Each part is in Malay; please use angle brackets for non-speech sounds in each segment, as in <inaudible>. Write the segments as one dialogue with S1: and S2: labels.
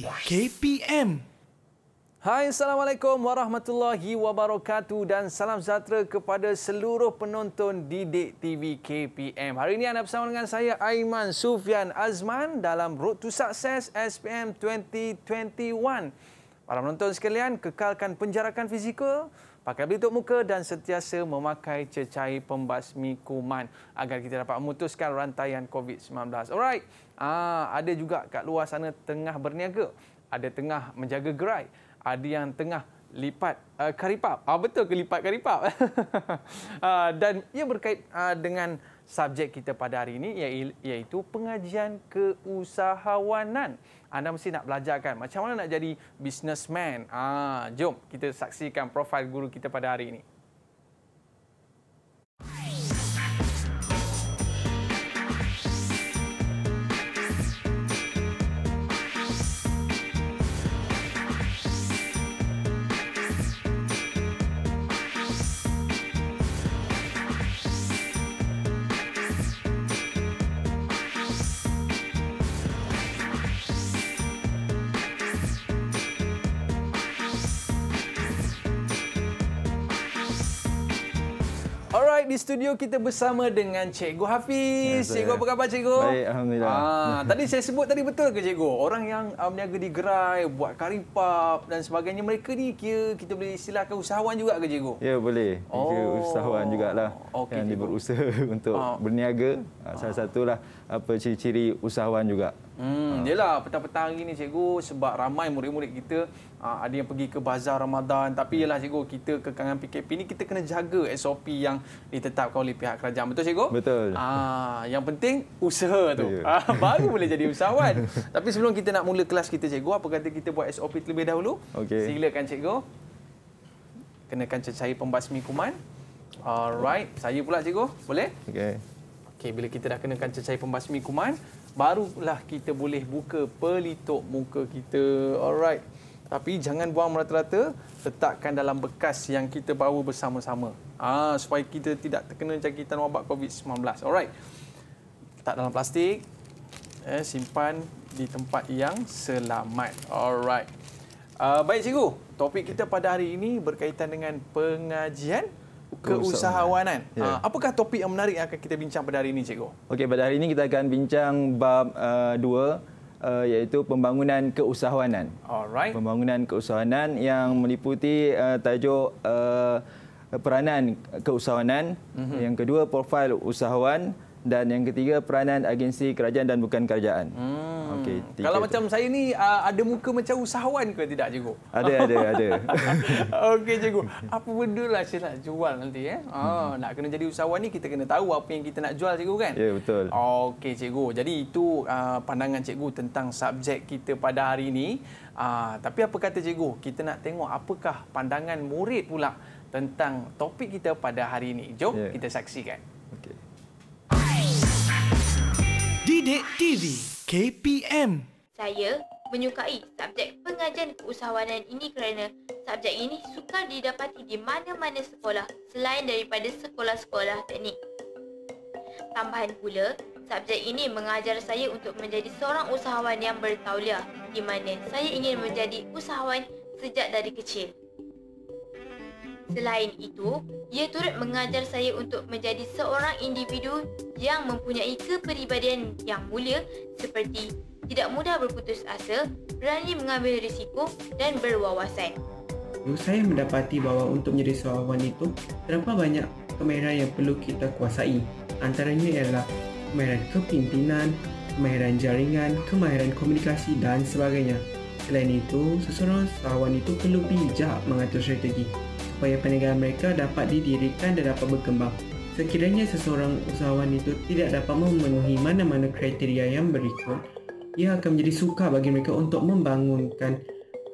S1: KPM. Hai, Assalamualaikum Warahmatullahi Wabarakatuh dan salam sejahtera kepada seluruh penonton Didik TV KPM. Hari ini anda bersama dengan saya Aiman Sufian Azman dalam Road to Success SPM 2021. Para penonton sekalian, kekalkan penjarakan fizikal, pakai pelitup muka dan sentiasa memakai cecair pembasmi kuman agar kita dapat memutuskan rantaian COVID-19. Alright, Ah, ada juga kat luar sana tengah berniaga. Ada tengah menjaga gerai. Ada yang tengah lipat uh, eh, karipap. Ah, betul ke lipat karipap? <laughs> ah, dan ia berkait ah, dengan subjek kita pada hari ini iaitu pengajian keusahawanan. Anda mesti nak belajarkan macam mana nak jadi businessman. Ah, jom kita saksikan profil guru kita pada hari ini. Hey. di studio kita bersama dengan Cikgu Hafiz. Ya, cikgu apa khabar cikgu? Baik, alhamdulillah. Ah, tadi saya sebut tadi betul ke cikgu? Orang yang ah, berniaga um, di gerai, buat karipap dan sebagainya mereka ni kira kita boleh istilahkan usahawan juga ke cikgu?
S2: Ya, boleh. Oh. Kira usahawan jugalah. Okay, yang cikgu. berusaha <laughs> untuk ah. berniaga. Ah. Salah ah. satulah apa ciri-ciri usahawan juga.
S1: Hmm, ah. yelah, petang-petang hari ni cikgu sebab ramai murid-murid kita ah, ada yang pergi ke bazar Ramadan. Tapi yelah cikgu, kita kekangan PKP ini kita kena jaga SOP yang ditetapkan oleh pihak kerajaan. Betul cikgu? Betul. Ah, yang penting usaha tu. Yeah. baru boleh jadi usahawan. <laughs> tapi sebelum kita nak mula kelas kita cikgu, apa kata kita buat SOP terlebih dahulu? Okay. Silakan cikgu. Kenakan cecair pembasmi kuman. Alright, saya pula cikgu. Boleh? Okey. Okey, bila kita dah kenakan cecair pembasmi kuman, barulah kita boleh buka pelitup muka kita. Alright. Tapi jangan buang rata-rata, letakkan dalam bekas yang kita bawa bersama-sama. Ah supaya kita tidak terkena jangkitan wabak COVID-19. Alright. Letak dalam plastik. Eh simpan di tempat yang selamat. Alright. Uh, baik cikgu, topik kita pada hari ini berkaitan dengan pengajian keusahawanan. Ya. Uh, apakah topik yang menarik yang akan kita bincang pada hari ini, Cikgu?
S2: Okey, pada hari ini kita akan bincang bab uh, dua uh, iaitu pembangunan keusahawanan. Alright. Pembangunan keusahawanan yang meliputi uh, tajuk uh, peranan keusahawanan, mm-hmm. yang kedua profil usahawan, dan yang ketiga peranan agensi kerajaan dan bukan kerajaan. Hmm. Okey. Kalau macam
S1: saya ni uh, ada muka macam usahawan ke tidak cikgu? Ada ada ada. <laughs> Okey cikgu. Apa benda lah saya nak jual nanti eh? Oh, nak kena jadi usahawan ni kita kena tahu apa yang kita nak jual cikgu kan? Ya yeah, betul. Okey cikgu. Jadi itu uh, pandangan cikgu tentang subjek kita pada hari ini. Ah, tapi apa kata cikgu? Kita nak tengok apakah pandangan murid pula tentang topik kita pada hari ini. Jom yeah. kita saksikan.
S3: Sidik TV KPM Saya menyukai subjek pengajian keusahawanan ini kerana subjek ini suka didapati di mana-mana sekolah selain daripada sekolah-sekolah teknik. Tambahan pula, subjek ini mengajar saya untuk menjadi seorang usahawan yang bertauliah di mana saya ingin menjadi usahawan sejak dari kecil. Selain itu, ia turut mengajar saya untuk menjadi seorang individu yang mempunyai kepribadian yang mulia seperti tidak mudah berputus asa, berani mengambil risiko dan berwawasan.
S2: Saya mendapati bahawa untuk menjadi seorang wanita, terdapat banyak
S1: kemahiran yang perlu kita kuasai. Antaranya ialah kemahiran kepimpinan, kemahiran jaringan, kemahiran komunikasi dan sebagainya. Selain itu, seseorang seorang itu perlu bijak mengatur strategi supaya perniagaan mereka dapat didirikan dan dapat berkembang. Sekiranya seseorang usahawan itu tidak dapat memenuhi mana-mana kriteria yang berikut, ia akan menjadi suka bagi mereka untuk membangunkan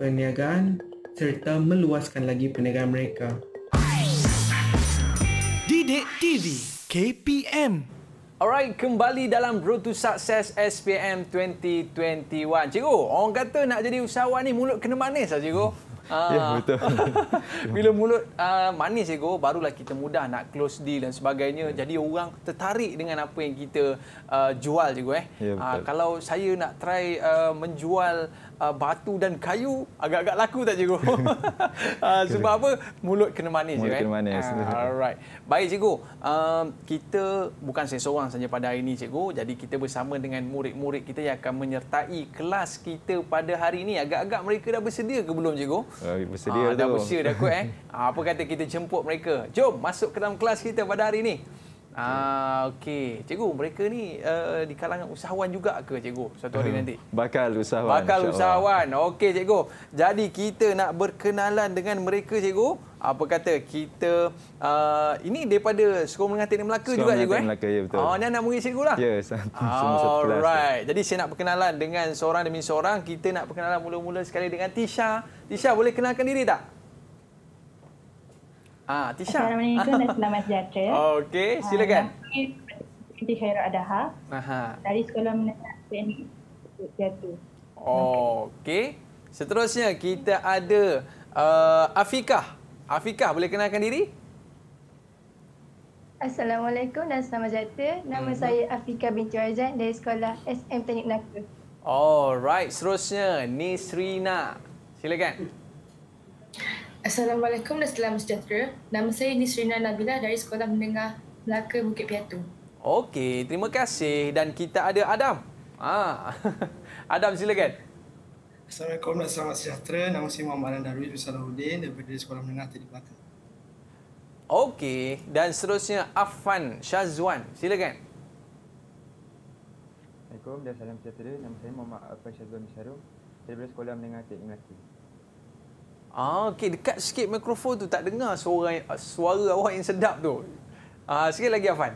S1: perniagaan serta meluaskan lagi perniagaan mereka. Didik TV KPM Alright, kembali dalam Road to Success SPM 2021. Cikgu, orang kata nak jadi usahawan ni mulut kena manis lah cikgu. Ah. Ya, betul. <laughs> Bila mulut uh, manis, Ego, barulah kita mudah nak close deal dan sebagainya. Ya. Jadi orang tertarik dengan apa yang kita uh, jual, Ego. Eh. Ya, uh, kalau saya nak try uh, menjual uh, batu dan kayu agak-agak laku tak cikgu? uh, <laughs> sebab apa? Mulut kena manis Mulut je, kena kan? manis. Uh, alright. Baik cikgu, uh, kita bukan saya seorang saja pada hari ini cikgu. Jadi kita bersama dengan murid-murid kita yang akan menyertai kelas kita pada hari ini. Agak-agak mereka dah bersedia ke belum cikgu?
S4: Uh, bersedia uh, dah Dah bersedia dah kot eh.
S1: Uh, <laughs> apa kata kita jemput mereka? Jom masuk ke dalam kelas kita pada hari ini. Ah, okey. Cikgu, mereka ni uh, di kalangan usahawan juga ke cikgu? Satu hari hmm. nanti.
S2: Bakal usahawan. Bakal usahawan.
S1: Okey cikgu. Jadi kita nak berkenalan dengan mereka cikgu. Apa kata kita uh, ini daripada Sekolah Menengah Teknik Melaka Sekolah juga cikgu eh? Sekolah Menengah Teknik Melaka ya betul. Oh, ni anak murid cikgu lah. Ya, yeah,
S2: satu satu kelas. Ya. Alright.
S1: Jadi saya nak berkenalan dengan seorang demi seorang. Kita nak berkenalan mula-mula sekali dengan Tisha. Tisha boleh kenalkan diri tak? Ah, Tisha. Assalamualaikum <laughs> dan
S5: selamat sejahtera.
S1: Okey, ah, silakan.
S5: Binti Hero Adaha. Aha. Dari Sekolah Menengah Teknik Jatuh.
S1: Oh, okey. Seterusnya kita ada uh, Afika Afikah boleh kenalkan diri?
S6: Assalamualaikum dan selamat sejahtera. Nama mm-hmm. saya Afika binti Razan dari sekolah SM Teknik Naka.
S1: Alright, seterusnya Nisrina. Silakan.
S5: Assalamualaikum dan selamat sejahtera. Nama saya Nisrina Nabila dari Sekolah Menengah Melaka Bukit Piatu.
S1: Okey, terima kasih dan kita ada Adam. Ah. <laughs> Adam silakan.
S2: Assalamualaikum dan selamat sejahtera. Nama saya Muhammad Alan Darwis Salahuddin dari Sekolah Menengah Tadi Melaka.
S1: Okey, dan seterusnya Afan Shazwan. Silakan.
S4: Assalamualaikum dan salam sejahtera. Nama saya Muhammad Afan Shazwan Sharum dari Sekolah Menengah Tadi Melaka.
S1: Ah, okey dekat sikit mikrofon tu tak dengar suara ah, suara awak yang sedap tu.
S4: Ah, sikit lagi Afan.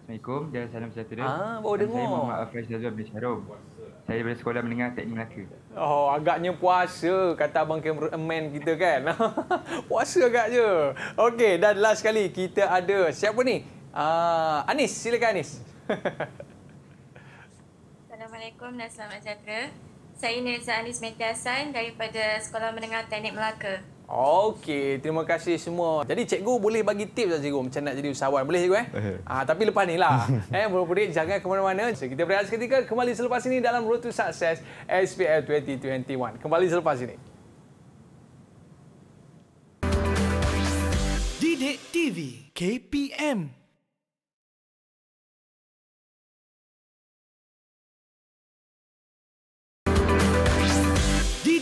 S4: Assalamualaikum dan salam sejahtera. Ah, baru dengar. Saya Muhammad Afan Syazwan bin Syarum. Saya dari sekolah menengah Teknik Melaka.
S1: Oh, agaknya puasa kata abang cameraman eh, kita kan. <laughs> puasa agaknya. Okey, dan last sekali kita ada siapa ni? Ah, Anis, silakan Anis. <laughs>
S3: Assalamualaikum dan selamat sejahtera. Saya Nerza Anis Mentiasan daripada Sekolah Menengah Teknik Melaka.
S1: Okey, terima kasih semua. Jadi cikgu boleh bagi tips tak cikgu macam nak jadi usahawan? Boleh cikgu eh? eh. ah, tapi lepas ni lah. <laughs> eh, berapa jangan ke mana-mana. So, kita berehat seketika kembali selepas ini dalam Road to Success SPL 2021. Kembali selepas ini.
S2: Didik TV KPM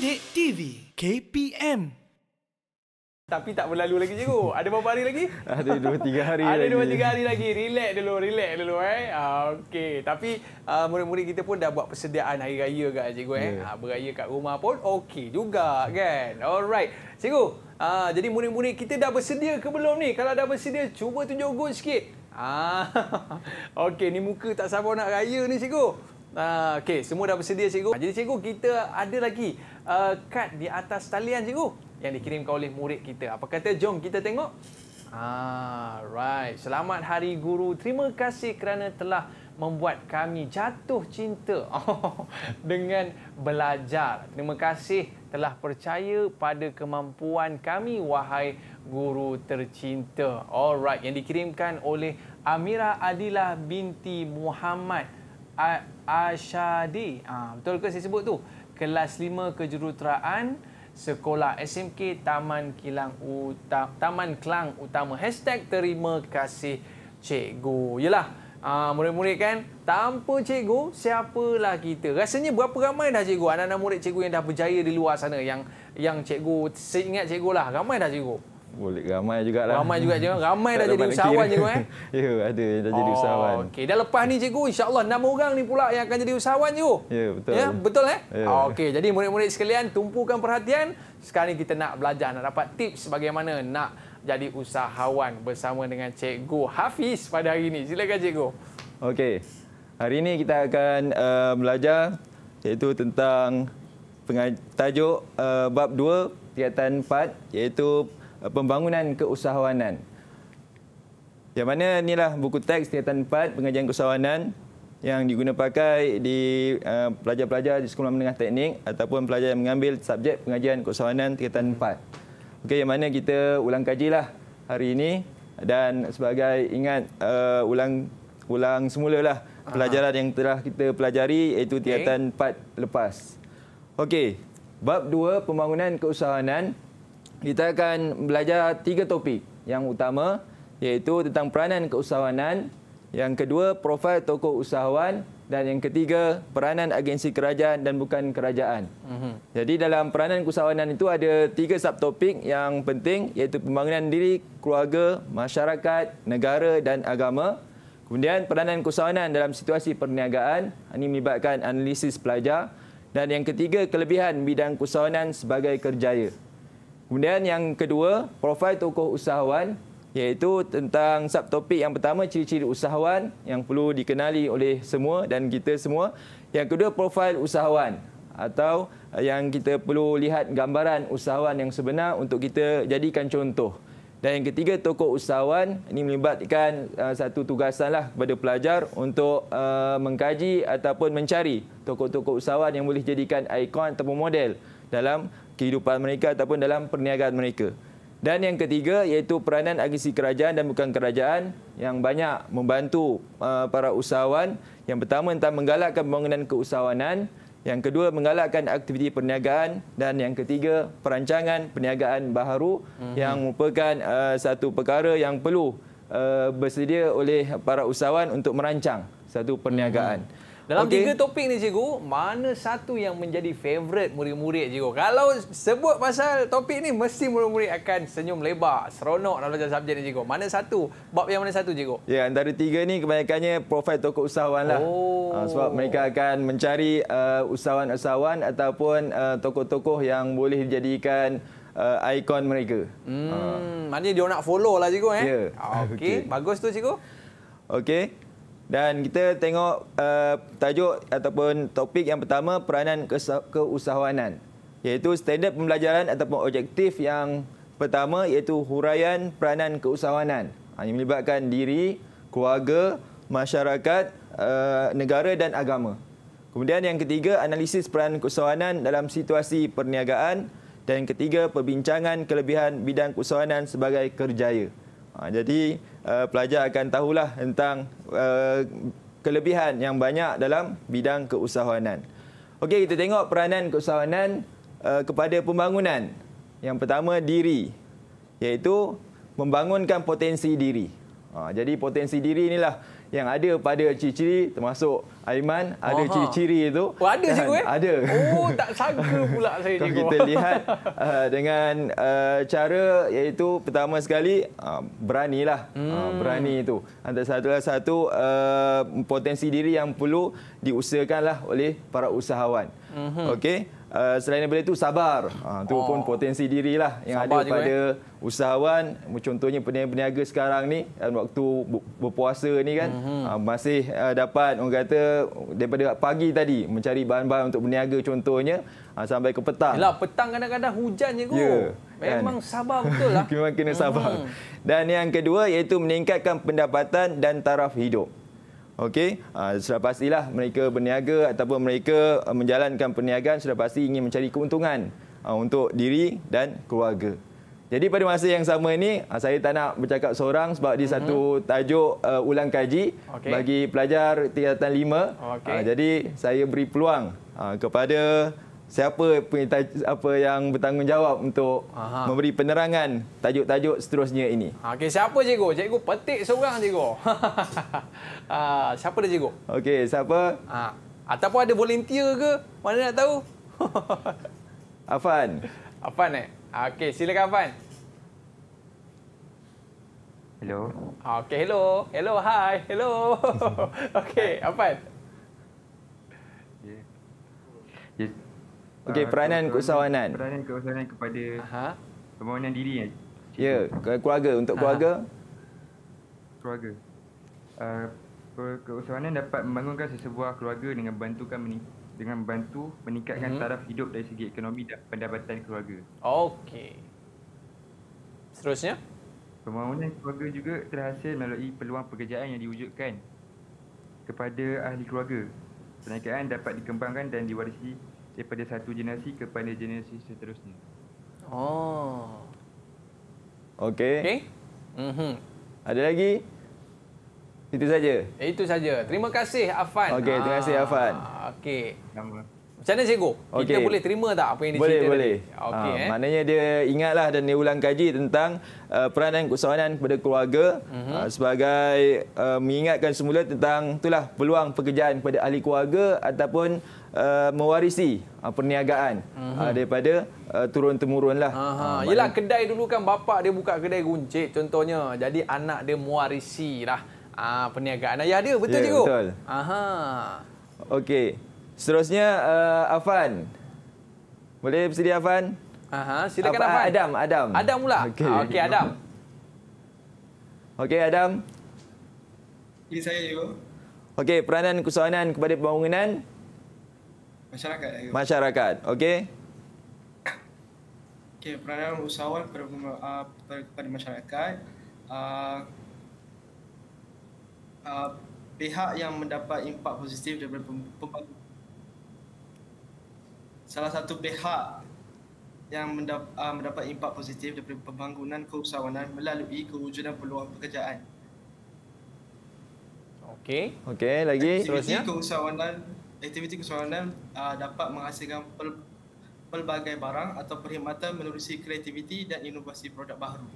S2: Sidik TV KPM tapi tak
S1: berlalu lagi cikgu. Ada berapa hari lagi?
S2: <laughs> Ada dua, tiga hari Ada lagi. Ada dua, tiga hari
S1: lagi. Relax dulu, relax dulu. Eh. Ah, okey. Tapi uh, murid-murid kita pun dah buat persediaan hari raya kat cikgu. Eh. Yeah. Ya. Beraya kat rumah pun okey juga kan. Alright. Cikgu, uh, jadi murid-murid kita dah bersedia ke belum ni? Kalau dah bersedia, cuba tunjuk gol sikit. Ah. <laughs> okey, ni muka tak sabar nak raya ni cikgu. Ah, Okey, semua dah bersedia cikgu. Ah, jadi cikgu, kita ada lagi uh, kad di atas talian cikgu yang dikirimkan oleh murid kita. Apa kata? Jom kita tengok. Ah, right. Selamat Hari Guru. Terima kasih kerana telah membuat kami jatuh cinta <laughs> oh, dengan belajar. Terima kasih telah percaya pada kemampuan kami, wahai guru tercinta. Alright, yang dikirimkan oleh Amira Adila binti Muhammad. Ashadi. Ha, betul ke saya sebut tu? Kelas 5 kejuruteraan Sekolah SMK Taman Kilang Utama Taman Kelang Utama Hashtag Terima Cikgu Yelah uh, Murid-murid kan Tanpa cikgu Siapalah kita Rasanya berapa ramai dah cikgu Anak-anak murid cikgu yang dah berjaya di luar sana Yang yang cikgu Seingat cikgu lah Ramai dah cikgu
S2: boleh ramai lah Ramai juga je. Ramai dah jadi usahawan je eh. <laughs> ya, ada yang dah oh, jadi usahawan. Okey,
S1: dah lepas ni cikgu insyaallah allah 6 orang ni pula yang akan jadi usahawan cikgu. Ya, betul. Ya, betul eh? Ya. Okey, jadi murid-murid sekalian tumpukan perhatian. Sekarang ni kita nak belajar nak dapat tips bagaimana nak jadi usahawan bersama dengan cikgu Hafiz pada hari ini. Silakan cikgu.
S2: Okey. Hari ini kita akan uh, belajar iaitu tentang tajuk uh, bab 2 kegiatan 4 iaitu Eh, pembangunan keusahawanan. Yang mana inilah buku teks tingkatan 4 pengajian keusahawanan yang diguna pakai di uh, pelajar-pelajar di sekolah menengah teknik ataupun pelajar yang mengambil subjek pengajian keusahawanan tingkatan 4. Okey, yang mana kita ulang kajilah hari ini dan sebagai ingat uh, ulang ulang semula lah pelajaran Aha. yang telah kita pelajari iaitu tingkatan okay. 4 lepas. Okey, bab 2 pembangunan keusahawanan kita akan belajar tiga topik yang utama iaitu tentang peranan keusahawanan, yang kedua profil tokoh usahawan dan yang ketiga peranan agensi kerajaan dan bukan kerajaan. Mm-hmm. Jadi dalam peranan keusahawanan itu ada tiga subtopik yang penting iaitu pembangunan diri, keluarga, masyarakat, negara dan agama. Kemudian peranan keusahawanan dalam situasi perniagaan ini melibatkan analisis pelajar dan yang ketiga kelebihan bidang keusahawanan sebagai kerjaya. Kemudian yang kedua, profil tokoh usahawan iaitu tentang subtopik yang pertama ciri-ciri usahawan yang perlu dikenali oleh semua dan kita semua. Yang kedua, profil usahawan atau eh, yang kita perlu lihat gambaran usahawan yang sebenar untuk kita jadikan contoh. Dan yang ketiga, tokoh usahawan ini melibatkan eh, satu tugasanlah kepada pelajar untuk eh, mengkaji ataupun mencari tokoh-tokoh usahawan yang boleh jadikan ikon atau model dalam kehidupan mereka ataupun dalam perniagaan mereka. Dan yang ketiga iaitu peranan agensi kerajaan dan bukan kerajaan yang banyak membantu uh, para usahawan. Yang pertama tentang menggalakkan pembangunan keusahawanan. Yang kedua menggalakkan aktiviti perniagaan dan yang ketiga perancangan perniagaan baharu mm-hmm. yang merupakan uh, satu perkara yang perlu uh, bersedia oleh para usahawan untuk merancang satu perniagaan. Mm-hmm. Dalam okay. tiga
S1: topik ni cikgu, mana satu yang menjadi favorite murid-murid cikgu? Kalau sebut pasal topik ni, mesti murid-murid akan senyum lebar, seronok dalam belajar subjek ni cikgu. Mana satu? Bab yang mana satu cikgu?
S2: Ya, yeah, antara tiga ni kebanyakannya profil tokoh usahawan lah. Oh. Uh, sebab mereka akan mencari uh, usahawan-usahawan ataupun uh, tokoh-tokoh yang boleh dijadikan uh, ikon mereka. Hmm, uh. maknanya dia nak follow lah cikgu eh? Ya. Yeah. Okey, <laughs> okay. bagus tu cikgu. Okey. Dan kita tengok uh, tajuk ataupun topik yang pertama peranan keusahawanan iaitu standard pembelajaran ataupun objektif yang pertama iaitu huraian peranan keusahawanan ha, yang melibatkan diri, keluarga, masyarakat, uh, negara dan agama. Kemudian yang ketiga analisis peranan keusahawanan dalam situasi perniagaan dan ketiga perbincangan kelebihan bidang keusahawanan sebagai kerjaya. Ha, jadi uh, pelajar akan tahulah tentang uh, kelebihan yang banyak dalam bidang keusahawanan. Okey, kita tengok peranan keusahawanan uh, kepada pembangunan. Yang pertama diri, iaitu membangunkan potensi diri. Uh, jadi potensi diri inilah yang ada pada ciri-ciri termasuk Aiman ada ciri-ciri itu. Oh, ada cikgu eh? Ada. Oh, tak
S1: sangka pula <laughs> saya cikgu. Kita lihat
S2: uh, dengan uh, cara iaitu pertama sekali uh, eh, beranilah. Hmm. Uh, berani itu. Antara satu satu uh, potensi diri yang perlu diusahakanlah oleh para usahawan. Hmm. Okey. Eh, selain daripada itu sabar. Ha, itu oh. pun potensi dirilah yang sabar ada pada eh. usahawan. Contohnya peniaga-peniaga sekarang ni waktu berpuasa ini kan mm-hmm. masih eh, dapat orang kata daripada pagi tadi mencari bahan-bahan untuk berniaga contohnya ha, sampai ke petang. Yalah
S1: petang kadang-kadang hujan je tu. Ya, Memang kan? sabar betul lah. <laughs>
S2: Memang kena sabar. Mm-hmm. Dan yang kedua iaitu meningkatkan pendapatan dan taraf hidup. Okey, uh, ah, sudah pastilah mereka berniaga ataupun mereka ah, menjalankan perniagaan sudah pasti ingin mencari keuntungan uh, untuk diri dan keluarga. Jadi pada masa yang sama ini uh, saya tak nak bercakap seorang sebab di mm-hmm. satu mhm. tajuk uh, ulang kaji okay. bagi pelajar tingkatan 5. Okay. Uh, jadi saya beri peluang uh, kepada siapa punya apa yang bertanggungjawab untuk Aha. memberi penerangan tajuk-tajuk seterusnya ini.
S1: Okey, siapa cikgu? Cikgu petik seorang cikgu. uh, <laughs> siapa dia cikgu?
S2: Okey, siapa?
S1: Ha. Uh, ataupun ada volunteer ke? Mana nak tahu?
S2: <laughs> Afan.
S1: Afan eh? Okey, silakan Afan. Hello. Okey, hello. Hello, hi. Hello. <laughs> Okey, Afan.
S2: Okey, ah, peranan keusahawanan.
S4: Peranan keusahawanan kepada Aha. pembangunan diri.
S2: Ya, yeah, keluarga. Untuk keluarga. Aha.
S4: Keluarga. Uh, ah, keusahawanan dapat membangunkan sesebuah keluarga dengan bantukan menik- dengan membantu meningkatkan mm-hmm. taraf hidup dari segi ekonomi dan pendapatan keluarga. Okey. Seterusnya? Pembangunan keluarga juga terhasil melalui peluang pekerjaan yang diwujudkan kepada ahli keluarga. Perniagaan dapat dikembangkan dan diwarisi daripada satu generasi kepada generasi seterusnya.
S1: Oh.
S2: Okey. Okey. Mhm. Ada lagi? Itu saja.
S4: Itu saja.
S1: Terima kasih Afan. Okey, terima kasih Afan. Ah, Okey. Sama.
S2: Macam mana cikgu? Okay. Kita boleh terima
S1: tak apa yang boleh, dia Boleh, boleh. Okay, ha, ah, eh. Maknanya
S2: dia ingatlah dan dia ulang kaji tentang uh, peranan keusahawanan kepada keluarga mm -hmm. uh, sebagai uh, mengingatkan semula tentang itulah peluang pekerjaan kepada ahli keluarga ataupun uh, mewarisi uh, perniagaan mm -hmm. uh, daripada uh, turun-temurun. Uh, Yelah,
S1: kedai dulu kan bapak dia buka kedai guncit contohnya. Jadi anak dia mewarisi lah uh, perniagaan ayah dia. Betul, yeah, cikgu? Betul.
S2: Aha. Okey. Seterusnya uh, Afan. Boleh bersedia Afan? Aha, silakan Afan. Afan. Adam, Adam. Adam pula. Okey, ah, okay, Adam. Okey, Adam. Ini saya you. Okey, peranan kesuanan kepada pembangunan masyarakat. Ayo. Masyarakat. Okey. Okey, peranan usahawan kepada, uh, kepada masyarakat. Uh, uh, pihak yang mendapat impak positif daripada pembangunan salah satu pihak yang ah, mendapat, impak positif daripada pembangunan keusahawanan melalui kewujudan peluang pekerjaan. Okey, okey lagi aktiviti keusahawanan aktiviti keusahawanan uh, ah, dapat menghasilkan pel, pelbagai barang atau perkhidmatan menerusi kreativiti dan inovasi produk baru.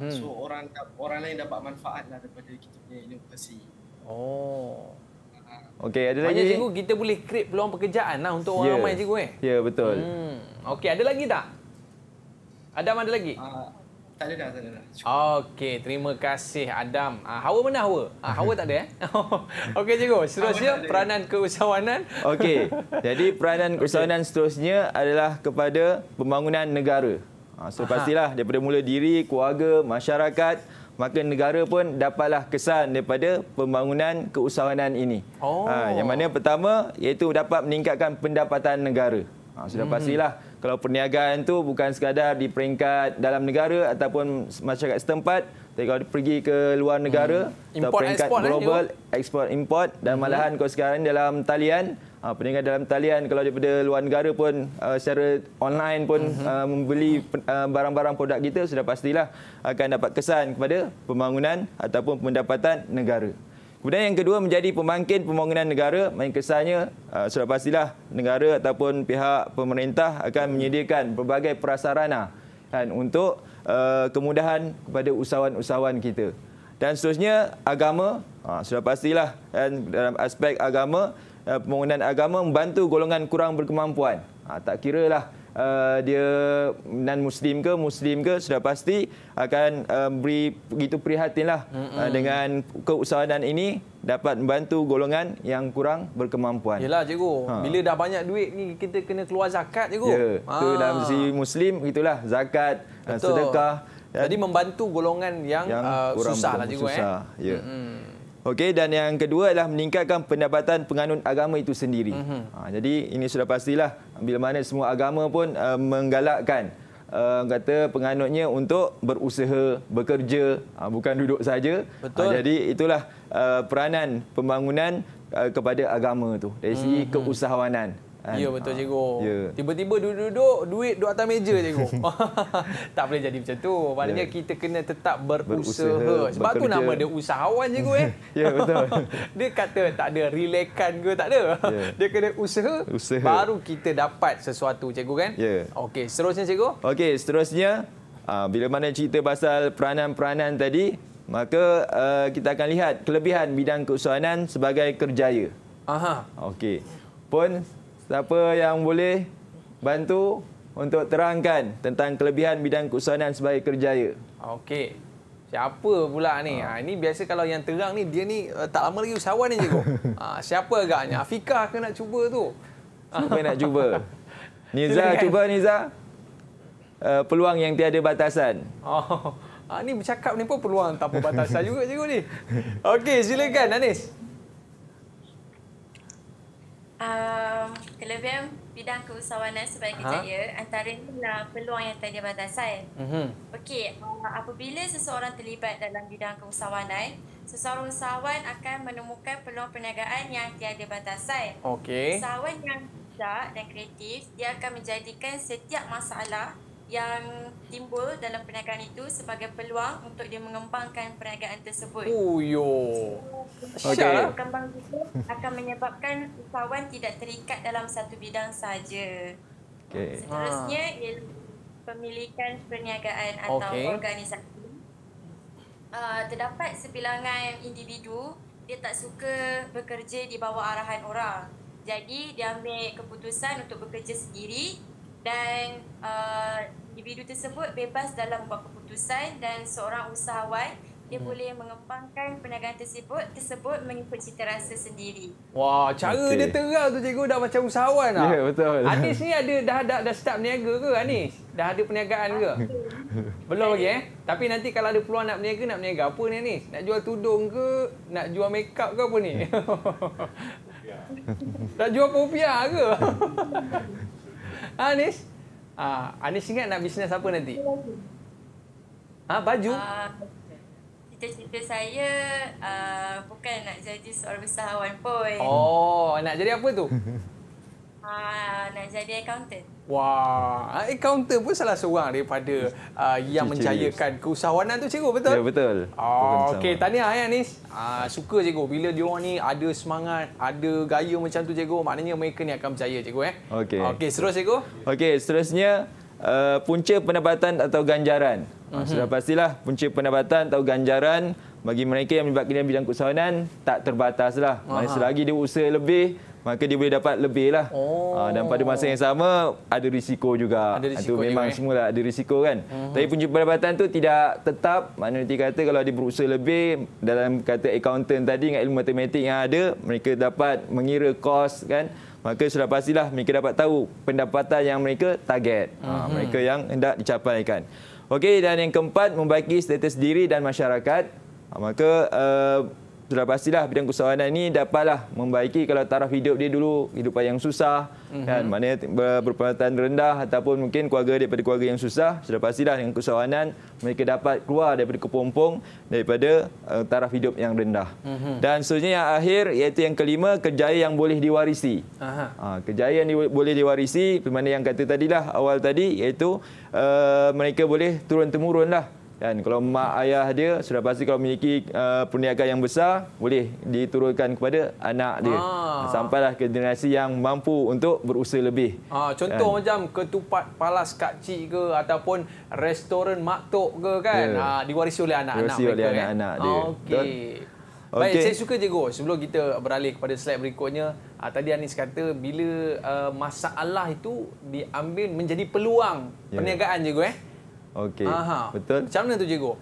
S2: Hmm. So orang orang lain dapat manfaatlah daripada kita punya inovasi.
S1: Oh.
S2: Okey, ada Maksudnya, lagi. Cikgu,
S1: kita boleh create peluang pekerjaan lah untuk orang yeah. ramai cikgu eh. Ya,
S2: yeah, betul. Hmm.
S1: Okey, ada lagi tak? Adam ada lagi? Uh, tak ada dah, tak ada dah. Okey, terima kasih Adam. Uh, Hawa mana Hawa? Uh, Hawa tak ada eh.
S2: <laughs> <laughs> Okey cikgu, seterusnya peranan keusahawanan. Okey. <laughs> Jadi peranan keusahawanan okay. seterusnya adalah kepada pembangunan negara. Uh, so pastilah daripada mula diri, keluarga, masyarakat maka negara pun dapatlah kesan daripada pembangunan keusahawanan ini. Ha,
S6: oh. Ha, yang
S2: mana pertama iaitu dapat meningkatkan pendapatan negara. Ha, sudah hmm. pastilah hmm. kalau perniagaan itu bukan sekadar di peringkat dalam negara ataupun masyarakat setempat, tapi kalau pergi ke luar negara hmm. import, atau peringkat eh, global, export, import dan hmm. malahan hmm. kalau sekarang dalam talian, uh, ah, peningkat dalam talian kalau daripada luar negara pun uh, secara online pun mm-hmm. uh, membeli uh, barang-barang produk kita sudah pastilah akan dapat kesan kepada pembangunan ataupun pendapatan negara. Kemudian yang kedua menjadi pembangkit pembangunan negara, main kesannya uh, sudah pastilah negara ataupun pihak pemerintah akan menyediakan pelbagai prasarana dan untuk uh, kemudahan kepada usahawan-usahawan kita. Dan seterusnya agama, sudah pastilah dan dalam aspek agama Eh, pembangunan agama membantu golongan kurang berkemampuan. Ha, tak kira lah uh, eh, dia non-Muslim ke Muslim ke, sudah pasti akan uh, beri begitu prihatinlah uh, dengan keusahaan ini dapat membantu golongan yang kurang berkemampuan. Yalah cikgu, ha. bila dah
S1: banyak duit ni kita kena keluar zakat cikgu. Ya, itu ha. Ah. dalam
S2: sisi Muslim gitulah zakat, Betul. sedekah. Jadi membantu golongan yang, yang uh, susah lah cikgu. Eh. Ya. Mm -hmm. Okey dan yang kedua adalah meningkatkan pendapatan penganut agama itu sendiri. Mm-hmm. Ha, jadi ini sudah pastilah bila mana semua agama pun uh, menggalakkan uh, kata penganutnya untuk berusaha, bekerja, uh, bukan duduk saja. Uh, jadi itulah uh, peranan pembangunan uh, kepada agama itu dari segi mhm. keusahawanan. Kan? Ya betul ha.
S1: cikgu. Ya. Tiba-tiba duduk-duduk duit duduk atas meja cikgu. <laughs> tak boleh jadi macam tu. Maknanya ya. kita kena tetap berusaha. berusaha Sebab bekerja. tu nama dia usahawan cikgu eh. <laughs> ya betul. <laughs> dia kata tak ada relaxkan ke tak ada. Ya. Dia kena usaha,
S2: usaha baru
S1: kita dapat sesuatu cikgu
S2: kan. Ya. Okey, seterusnya cikgu. Okey, seterusnya ah, bila mana cerita pasal peranan-peranan tadi Maka uh, kita akan lihat kelebihan bidang keusahawanan sebagai kerjaya. Aha. Okey. Pun siapa yang boleh bantu untuk terangkan tentang kelebihan bidang keusahanan sebagai kerjaya. Okey.
S1: Siapa pula ni? Ha. ha ini biasa kalau yang terang ni dia ni uh, tak lama lagi usahawan ni
S2: je kok. <laughs> ha
S1: siapa agaknya? Afika ke nak cuba tu?
S6: Siapa nak cuba?
S2: <laughs> Niza Silakan. cuba Niza. Uh, peluang yang tiada batasan.
S1: Oh. Ha, ini bercakap ni pun peluang tanpa batasan juga cikgu ni. Okey, silakan Anis
S3: um, kelebihan bidang keusahawanan sebagai uh-huh. kerjaya antara inilah peluang yang tadi abang saya. Kan? Uh-huh. Mhm. Okey, uh, apabila seseorang terlibat dalam bidang keusahawanan, seseorang usahawan akan menemukan peluang perniagaan yang tiada batasan. Kan? Okey. Usahawan yang bijak dan kreatif, dia akan menjadikan setiap masalah yang timbul dalam perniagaan itu sebagai peluang untuk dia mengembangkan perniagaan tersebut. Oh
S1: yo. Okey. Lah,
S3: kembang itu akan menyebabkan usahawan tidak terikat dalam satu bidang saja.
S2: Okay. Seterusnya
S3: ha. ialah pemilikan perniagaan atau okay. organisasi. Uh, terdapat sebilangan individu dia tak suka bekerja di bawah arahan orang. Jadi dia ambil keputusan untuk bekerja sendiri dan uh, individu tersebut bebas dalam buat keputusan dan seorang usahawan dia hmm. boleh mengembangkan perniagaan tersebut tersebut mengikut cita rasa sendiri.
S1: Wah, cara okay. dia terang tu cikgu dah macam usahawan lah. Ya, yeah, betul, Anis ni ada dah, dah, dah start berniaga ke Anis? Dah ada perniagaan ke? Belum lagi eh. Tapi nanti kalau ada peluang nak berniaga, nak berniaga apa ni Anis? Nak jual tudung ke? Nak jual make up ke apa ni? Ya. <laughs> nak jual popia ke? <laughs> Ah, Anis. Ah, Anis ingat nak bisnes apa nanti? Ah, baju. Ah,
S3: cita-cita saya ah, bukan nak jadi seorang usahawan pun.
S1: Oh, nak jadi apa tu? <laughs>
S3: Ah, nak jadi accountant.
S1: Wah, accountant pun salah seorang daripada uh, yang cik, menjayakan cik. keusahawanan tu cikgu, betul? Ya, betul. Oh, Okey, tahniah ya Anis. Uh, suka cikgu bila dia orang ni ada semangat, ada gaya macam tu cikgu, maknanya mereka ni akan berjaya cikgu eh. Okey. Okey, terus cikgu.
S2: Okey, seterusnya uh, punca pendapatan atau ganjaran. Mm -hmm. Sudah pastilah punca pendapatan atau ganjaran bagi mereka yang melibatkan bidang keusahawanan tak terbataslah. Mana selagi dia usaha lebih, maka dia boleh dapat lebih lah. Oh. Ah, dan pada masa yang sama, ada risiko juga. Ada risiko Itu memang juga, eh. semula eh. ada risiko kan. Uh-huh. Tapi punca pendapatan tu tidak tetap. Maknanya nanti kata kalau dia berusaha lebih, dalam kata accountant tadi dengan ilmu matematik yang ada, mereka dapat mengira kos kan. Maka sudah pastilah mereka dapat tahu pendapatan yang mereka target. Uh-huh. Mereka yang hendak dicapai kan. Okey, dan yang keempat, membaiki status diri dan masyarakat. Ah, maka... Uh, sudah pastilah bidang keusahawanan ini dapatlah membaiki kalau taraf hidup dia dulu kehidupan yang susah mm-hmm. kan maknanya berpendapatan rendah ataupun mungkin keluarga daripada keluarga yang susah sudah pastilah dengan keusahawanan mereka dapat keluar daripada kepompong daripada uh, taraf hidup yang rendah mm-hmm. dan seterusnya yang akhir iaitu yang kelima kejayaan yang boleh diwarisi Ha, kejayaan yang di, boleh diwarisi bermakna yang kata tadilah awal tadi iaitu uh, mereka boleh turun temurun lah. Dan kalau mak ayah dia sudah pasti kalau memiliki uh, perniagaan yang besar boleh diturunkan kepada anak dia. Ha. Sampailah ke generasi yang mampu untuk berusaha lebih. Ha, contoh kan.
S1: macam ketupat palas kak cik ke ataupun restoran mak tok ke kan yeah. Ya. ha, diwarisi oleh anak-anak diwarisi mereka. Diwarisi oleh kan? anak-anak kan? dia. Okey. Okay. Baik, saya suka je go. Sebelum kita beralih kepada slide berikutnya, uh, tadi Anis kata bila uh, masalah itu diambil menjadi peluang yeah. perniagaan je go eh.
S2: Okey. Betul. Macam mana tu cikgu?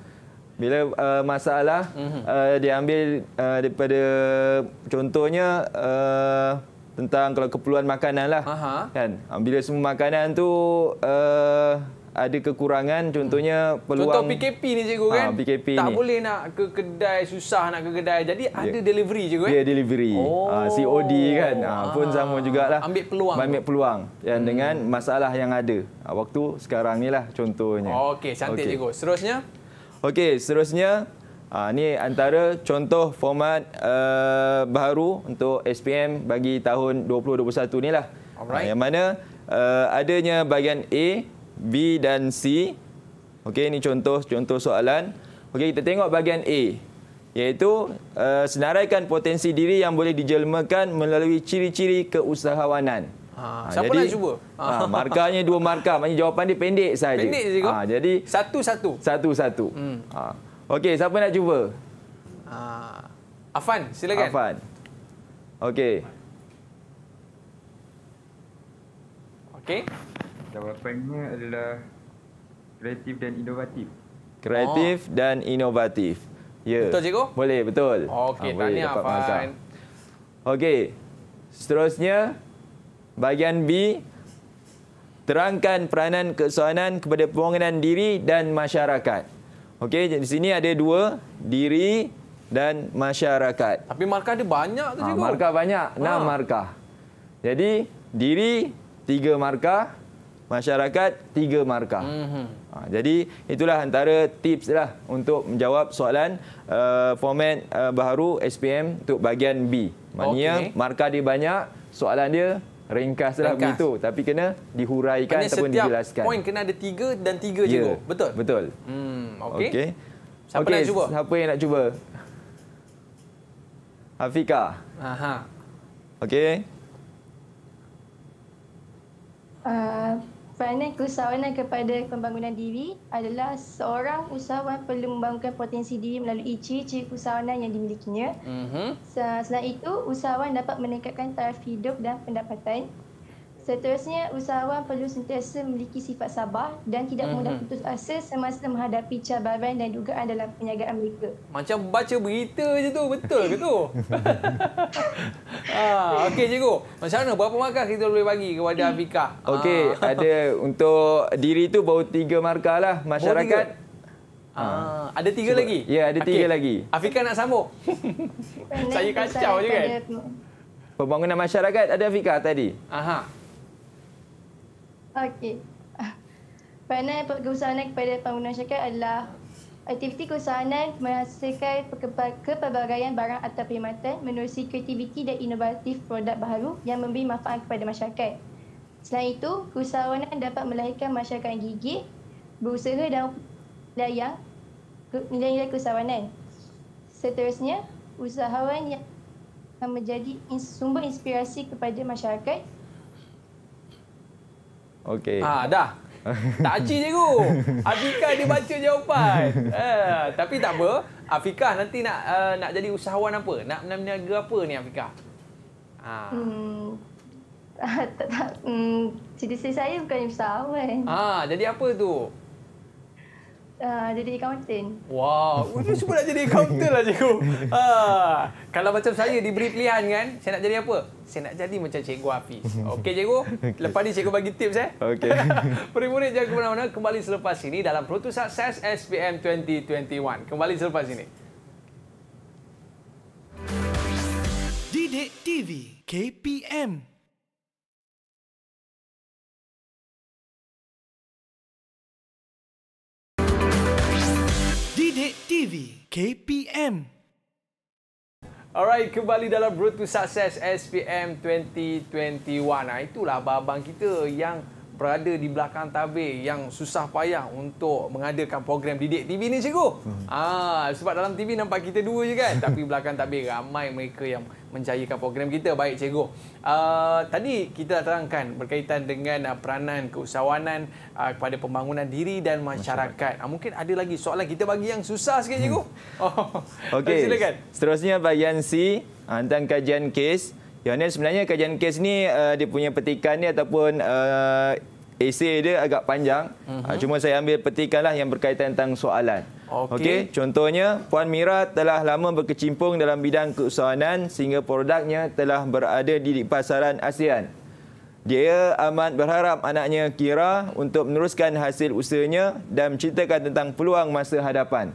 S2: Bila uh, masalah mm-hmm. uh, diambil uh, daripada contohnya uh, tentang kalau keperluan makanan lah. Aha. Kan? Bila semua makanan tu uh, ada kekurangan contohnya hmm. peluang contoh PKP ni cikgu ah, kan ha, PKP tak ni. boleh
S1: nak ke kedai susah nak ke kedai jadi yeah. ada ya.
S2: delivery cikgu eh? ya, ah, oh. kan ya yeah, delivery oh. ha, COD kan ha, pun ha. sama jugalah ambil peluang ambil peluang yang hmm. dengan masalah yang ada ha, waktu sekarang ni lah contohnya okey cantik okay. cikgu seterusnya okey seterusnya ha, ni antara contoh format uh, baru untuk SPM bagi tahun 2021 ni lah ha, yang mana uh, adanya bahagian A B dan C. Okey, ini contoh-contoh soalan. Okey, kita tengok bahagian A. Iaitu, uh, senaraikan potensi diri yang boleh dijelmakan melalui ciri-ciri keusahawanan. Ah, ha, siapa jadi, nak cuba? Ha, ha, markahnya dua markah. Maksudnya jawapan dia pendek saja. Pendek saja. Ha, jadi, satu-satu. Satu-satu. Hmm. Ha. Okey, siapa nak cuba? Uh, Afan, silakan. Afan. Okey. Okey
S4: jawapannya adalah kreatif dan inovatif.
S2: Kreatif oh. dan inovatif. Ya. Betul cikgu? Boleh, betul. Okey, ha, tanya Afan. Okey. Seterusnya bahagian B terangkan peranan kesuanan kepada pembangunan diri dan masyarakat. Okey, di sini ada dua, diri dan masyarakat. Tapi markah dia banyak tu ah, cikgu. Ha, markah banyak, enam ha. markah. Jadi diri tiga markah, masyarakat tiga markah. Mm -hmm. ha, jadi itulah antara tips lah untuk menjawab soalan uh, format uh, baharu SPM untuk bahagian B. Maknanya okay. markah dia banyak, soalan dia ringkas lah begitu. Tapi kena dihuraikan Maksudnya ataupun setiap dijelaskan. Setiap poin
S1: kena ada tiga dan tiga yeah. juga. Betul? Betul. Hmm,
S2: okay. okay. Siapa okay. nak cuba? Siapa yang nak cuba? Afika. Okey.
S6: Uh, Peranan keusahawanan kepada pembangunan diri adalah seorang usahawan perlu membangunkan potensi diri melalui ciri-ciri keusahawanan yang dimilikinya. Mm-hmm. Selain itu, usahawan dapat meningkatkan taraf hidup dan pendapatan. Seterusnya, usahawan perlu sentiasa memiliki sifat sabar dan tidak mhm. mudah mm-hmm. putus asa semasa menghadapi cabaran dan dugaan dalam perniagaan mereka.
S1: Macam baca berita je tu, betul ke tu? <laughs> ah, Okey, cikgu. Macam mana? Berapa markah kita boleh bagi kepada Afika? Ah. Okey, ah.
S2: ada untuk diri tu baru tiga markah lah. Masyarakat. Ah, ah,
S1: ada tiga Cuba. lagi? Ya, ada okay. tiga
S2: lagi. Afika nak sambung? Saya kacau je kan? Pembangunan masyarakat ada Afika tadi? Aha.
S6: Okey. <laughs> Peranan keusahanan kepada pembangunan syarikat adalah aktiviti keusahanan menghasilkan kepelbagaian barang atau perkhidmatan menerusi kreativiti dan inovatif produk baru yang memberi manfaat kepada masyarakat. Selain itu, keusahawanan dapat melahirkan masyarakat yang gigih, berusaha dan layak nilai-nilai keusahawanan. Seterusnya, usahawan yang menjadi sumber inspirasi kepada masyarakat
S2: Okey. Ah, dah.
S1: Tak aji cikgu. <laughs> Afika dia baca jawapan. Eh, tapi tak apa. Afika nanti nak uh, nak jadi usahawan apa? Nak berniaga apa ni Afika? Ah.
S6: Hmm. <laughs> Tak tak. Hmm, cita-cita saya bukan usahawan. Ah,
S1: jadi apa tu?
S6: Ah, jadi accountant.
S1: Wow, <laughs> itu semua nak jadi accountant lah cikgu. Ha. <laughs> Kalau macam saya diberi pilihan kan, saya nak jadi apa? Saya nak jadi macam cikgu Hafiz. <laughs> Okey cikgu, okay. lepas ni cikgu bagi tips eh. Okey. Murid-murid jangan ke mana-mana, kembali selepas ini dalam Pro Success SPM 2021. Kembali selepas ini.
S3: Didik TV KPM
S1: Didik TV KPM Alright, kembali dalam Road to Success SPM 2021. Nah, itulah abang-abang kita yang berada di belakang tabir yang susah payah untuk mengadakan program didik TV ni cikgu. Hmm. Ah sebab dalam TV nampak kita dua je kan tapi <laughs> belakang tabir ramai mereka yang menjayakan program kita baik cikgu. Uh, tadi kita dah terangkan berkaitan dengan uh, peranan keusahawanan uh, kepada pembangunan diri dan masyarakat. Uh, mungkin ada lagi soalan kita bagi yang susah sikit cikgu. Hmm. <laughs> Oh. Okey. Silakan.
S2: Seterusnya bahagian C, hantar kajian kes. Yang ni sebenarnya kajian kes ni uh, dia punya petikan ni ataupun uh, esei dia agak panjang. Uh-huh. cuma saya ambil petikanlah yang berkaitan tentang soalan. Okey. Okay? Contohnya Puan Mira telah lama berkecimpung dalam bidang keusahanan sehingga produknya telah berada di pasaran ASEAN. Dia amat berharap anaknya Kira untuk meneruskan hasil usahanya dan menceritakan tentang peluang masa hadapan.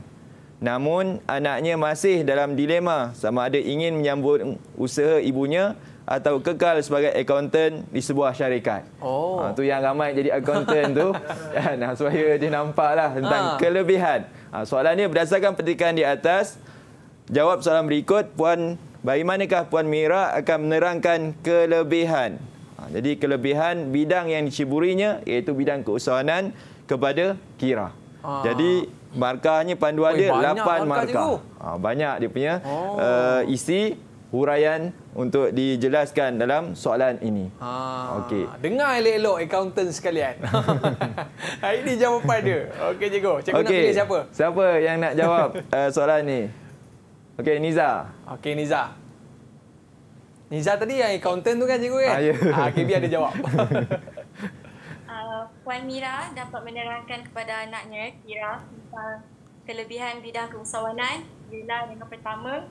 S2: Namun anaknya masih dalam dilema sama ada ingin menyambut usaha ibunya atau kekal sebagai accountant di sebuah syarikat. Oh. Ha, tu yang ramai jadi accountant tu. Kan? <laughs> Ha, supaya dia nampaklah tentang ha. kelebihan. Ha, ah, soalan ini berdasarkan petikan di atas. Jawab soalan berikut, Puan bagaimanakah Puan Mira akan menerangkan kelebihan? Ha, jadi kelebihan bidang yang diciburinya iaitu bidang keusahawanan kepada Kira. Ha. Jadi markahnya panduan Oi, banyak 8 markah. markah. Ha, banyak dia punya oh. uh, isi huraian untuk dijelaskan dalam soalan ini. Ha, okay. Dengar elok-elok accountant
S1: sekalian. <laughs> Hari ini jawapan dia. Okey, cikgu. Cikgu okay. nak pilih siapa?
S2: Siapa yang nak jawab uh, <laughs> soalan ini? Okey, Niza. Okey, Niza.
S1: Niza tadi yang accountant tu kan cikgu kan? Ah, ya. Yeah. Ha, KB ada jawab. <laughs>
S3: Puan Mira dapat menerangkan kepada anaknya Kira tentang kelebihan bidang keusahawanan ialah yang pertama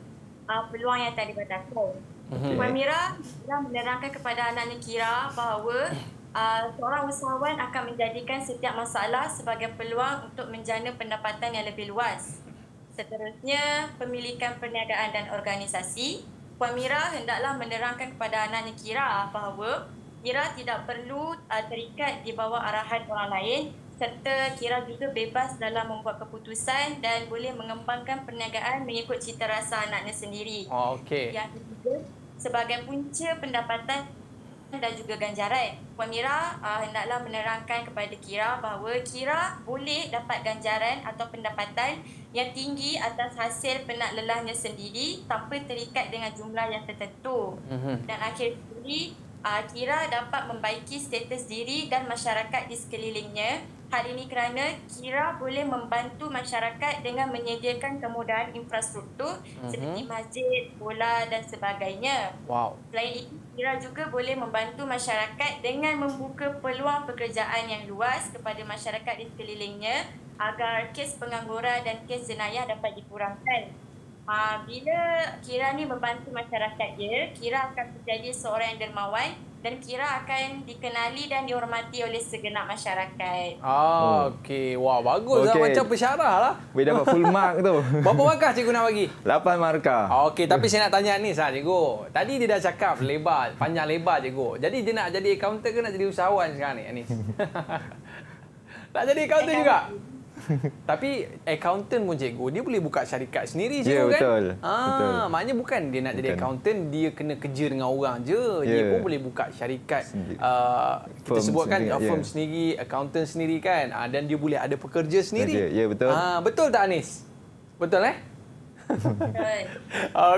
S3: uh, peluang yang tak dibatalkan.
S6: Mm-hmm. Puan Mira
S3: telah menerangkan kepada anaknya Kira bahawa uh, seorang usahawan akan menjadikan setiap masalah sebagai peluang untuk menjana pendapatan yang lebih luas. Seterusnya, pemilikan perniagaan dan organisasi. Puan Mira hendaklah menerangkan kepada anaknya Kira bahawa Kira tidak perlu uh, terikat di bawah arahan orang lain serta kira juga bebas dalam membuat keputusan dan boleh mengembangkan perniagaan mengikut cita rasa anaknya sendiri.
S6: Oh, okay. Yang
S3: ketiga, sebagai punca pendapatan dan juga ganjaran. Puan Mira uh, hendaklah menerangkan kepada Kira bahawa Kira boleh dapat ganjaran atau pendapatan yang tinggi atas hasil penat lelahnya sendiri tanpa terikat dengan jumlah yang tertentu. Mm-hmm. Dan akhirnya uh, Kira dapat membaiki status diri dan masyarakat di sekelilingnya. Hal ini kerana Kira boleh membantu masyarakat dengan menyediakan kemudahan infrastruktur mm-hmm. seperti masjid, bola dan sebagainya. Wow. Selain itu, Kira juga boleh membantu masyarakat dengan membuka peluang pekerjaan yang luas kepada masyarakat di sekelilingnya agar kes pengangguran dan kes jenayah dapat dikurangkan. Uh, bila Kira ni membantu masyarakat dia, Kira akan menjadi seorang yang dermawan dan Kira akan dikenali dan dihormati oleh segenap masyarakat. Ah,
S1: oh, okey. Wah, bagus lah. okay. Macam pesyarah lah. Boleh dapat full mark tu. <laughs> Berapa markah cikgu nak bagi? 8 markah. Ah, okey, tapi saya nak tanya ni sah cikgu. Tadi dia dah cakap lebar, panjang lebar cikgu. Jadi dia nak jadi accountant ke nak jadi usahawan sekarang ni, Anis? Tak <laughs> jadi accountant juga? <laughs> Tapi accountant pun cikgu, dia boleh buka syarikat sendiri je yeah, kan? Ya, betul. Ah, betul. Maknanya bukan dia nak bukan. jadi accountant, dia kena kerja dengan orang je. Yeah. Dia ya. pun boleh buka syarikat. Uh, kita sebut kan, sendiri. Ah, firm ya. sendiri, accountant sendiri kan? Uh, dan dia boleh ada pekerja sendiri. Ya, yeah, betul. Uh, betul tak Anis? Betul eh? <laughs>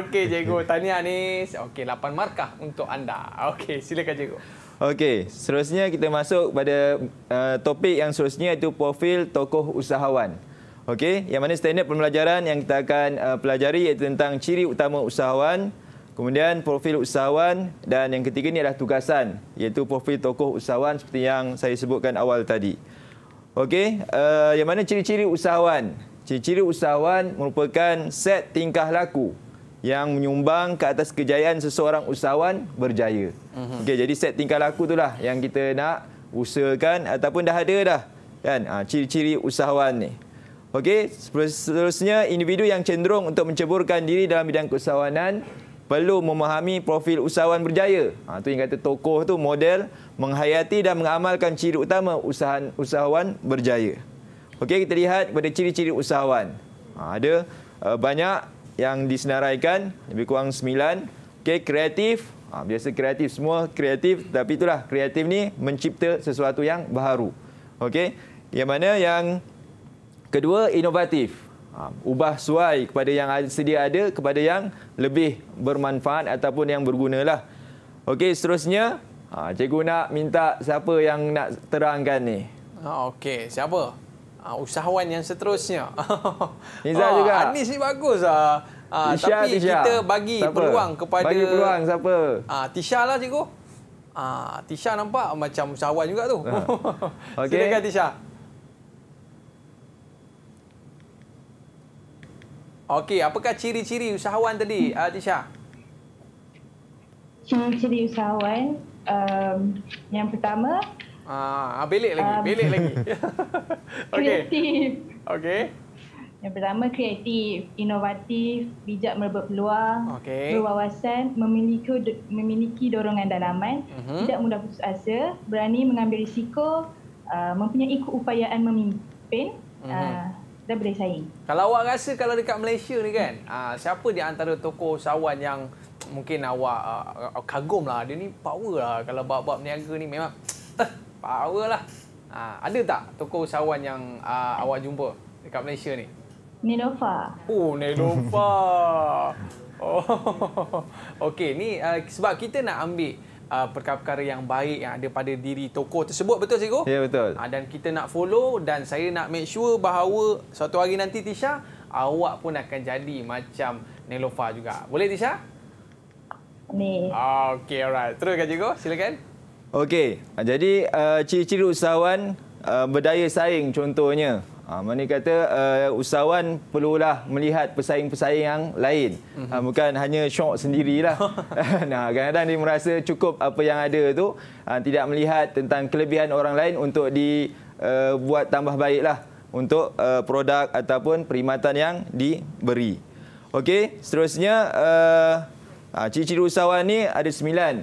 S1: Okey, cikgu. Tahniah ni. Okey, lapan markah untuk anda. Okey, silakan cikgu.
S2: Okey, seterusnya kita masuk pada uh, topik yang seterusnya iaitu profil tokoh usahawan. Okey, yang mana standard pembelajaran yang kita akan uh, pelajari iaitu tentang ciri utama usahawan, kemudian profil usahawan dan yang ketiga ni adalah tugasan iaitu profil tokoh usahawan seperti yang saya sebutkan awal tadi. Okey, uh, yang mana ciri-ciri usahawan? ciri-ciri usahawan merupakan set tingkah laku yang menyumbang ke atas kejayaan seseorang usahawan berjaya. Mm-hmm. Okey, jadi set tingkah laku itulah yang kita nak usahakan ataupun dah ada dah kan ha, ciri-ciri usahawan ni. Okey, seterusnya individu yang cenderung untuk menceburkan diri dalam bidang keusahawanan perlu memahami profil usahawan berjaya. Ha, tu yang kata tokoh tu model menghayati dan mengamalkan ciri utama usahawan usahawan berjaya. Okey, kita lihat pada ciri-ciri usahawan. Ha, ada uh, banyak yang disenaraikan, lebih kurang 9. Okey, kreatif. Ha, biasa kreatif, semua kreatif. Tapi itulah, kreatif ni mencipta sesuatu yang baru. Okey, yang mana yang kedua, inovatif. Ha, ubah suai kepada yang sedia ada kepada yang lebih bermanfaat ataupun yang berguna lah. Okey, seterusnya, ha, cikgu nak minta siapa yang nak terangkan ni?
S1: Ha, Okey, siapa? Ah, usahawan yang seterusnya.
S2: <laughs> Nizam oh, ah, juga. Anis
S1: ni bagus lah. Tisha, tapi Tisha. kita bagi siapa? peluang kepada... Bagi peluang siapa? Ah, Tisha lah cikgu. Ah, Tisha nampak macam usahawan juga tu.
S6: <laughs> Okay. Silakan
S1: Tisha. Okey, apakah ciri-ciri usahawan tadi, uh, Tisha?
S5: Ciri-ciri usahawan, um, yang pertama, Ah, ah, belik lagi, um, belik lagi. <laughs> kreatif. Okay. Yang pertama kreatif, inovatif, bijak merebut peluang, okay. berwawasan, memiliki memiliki dorongan dalaman, uh-huh. tidak mudah putus asa, berani mengambil risiko, uh, mempunyai keupayaan memimpin. Uh-huh. Mhm. Uh, boleh saing.
S1: Kalau awak rasa kalau dekat Malaysia ni kan, hmm. uh, siapa di antara tokoh usahawan yang mungkin awak uh, kagum lah, dia ni power lah kalau bab-bab niaga ni memang power lah. Ha, ada tak toko usahawan yang uh, awak jumpa dekat Malaysia ni?
S5: Nelofa.
S1: Oh, Nelofa. <laughs> oh. <laughs> Okey, ni uh, sebab kita nak ambil uh, perkara-perkara yang baik yang ada pada diri toko tersebut, betul cikgu? Ya, yeah, betul. Ha, dan kita nak follow dan saya nak make sure bahawa suatu hari nanti Tisha, awak pun akan jadi macam Nelofa juga. Boleh Tisha? Ni. Okey, alright. Teruskan cikgu, silakan.
S2: Okey, ah, jadi uh, ciri-ciri usahawan uh, berdaya saing contohnya. Uh, Mana kata uh, usahawan perlulah melihat pesaing-pesaing yang lain. Uh, bukan hanya syok sendirilah. <laughs> <laughs> nah, kadang-kadang dia merasa cukup apa yang ada tu, uh, tidak melihat tentang kelebihan orang lain untuk dibuat uh, tambah baiklah untuk uh, produk ataupun perkhidmatan yang diberi. Okey, seterusnya uh, ciri-ciri usahawan ni ada sembilan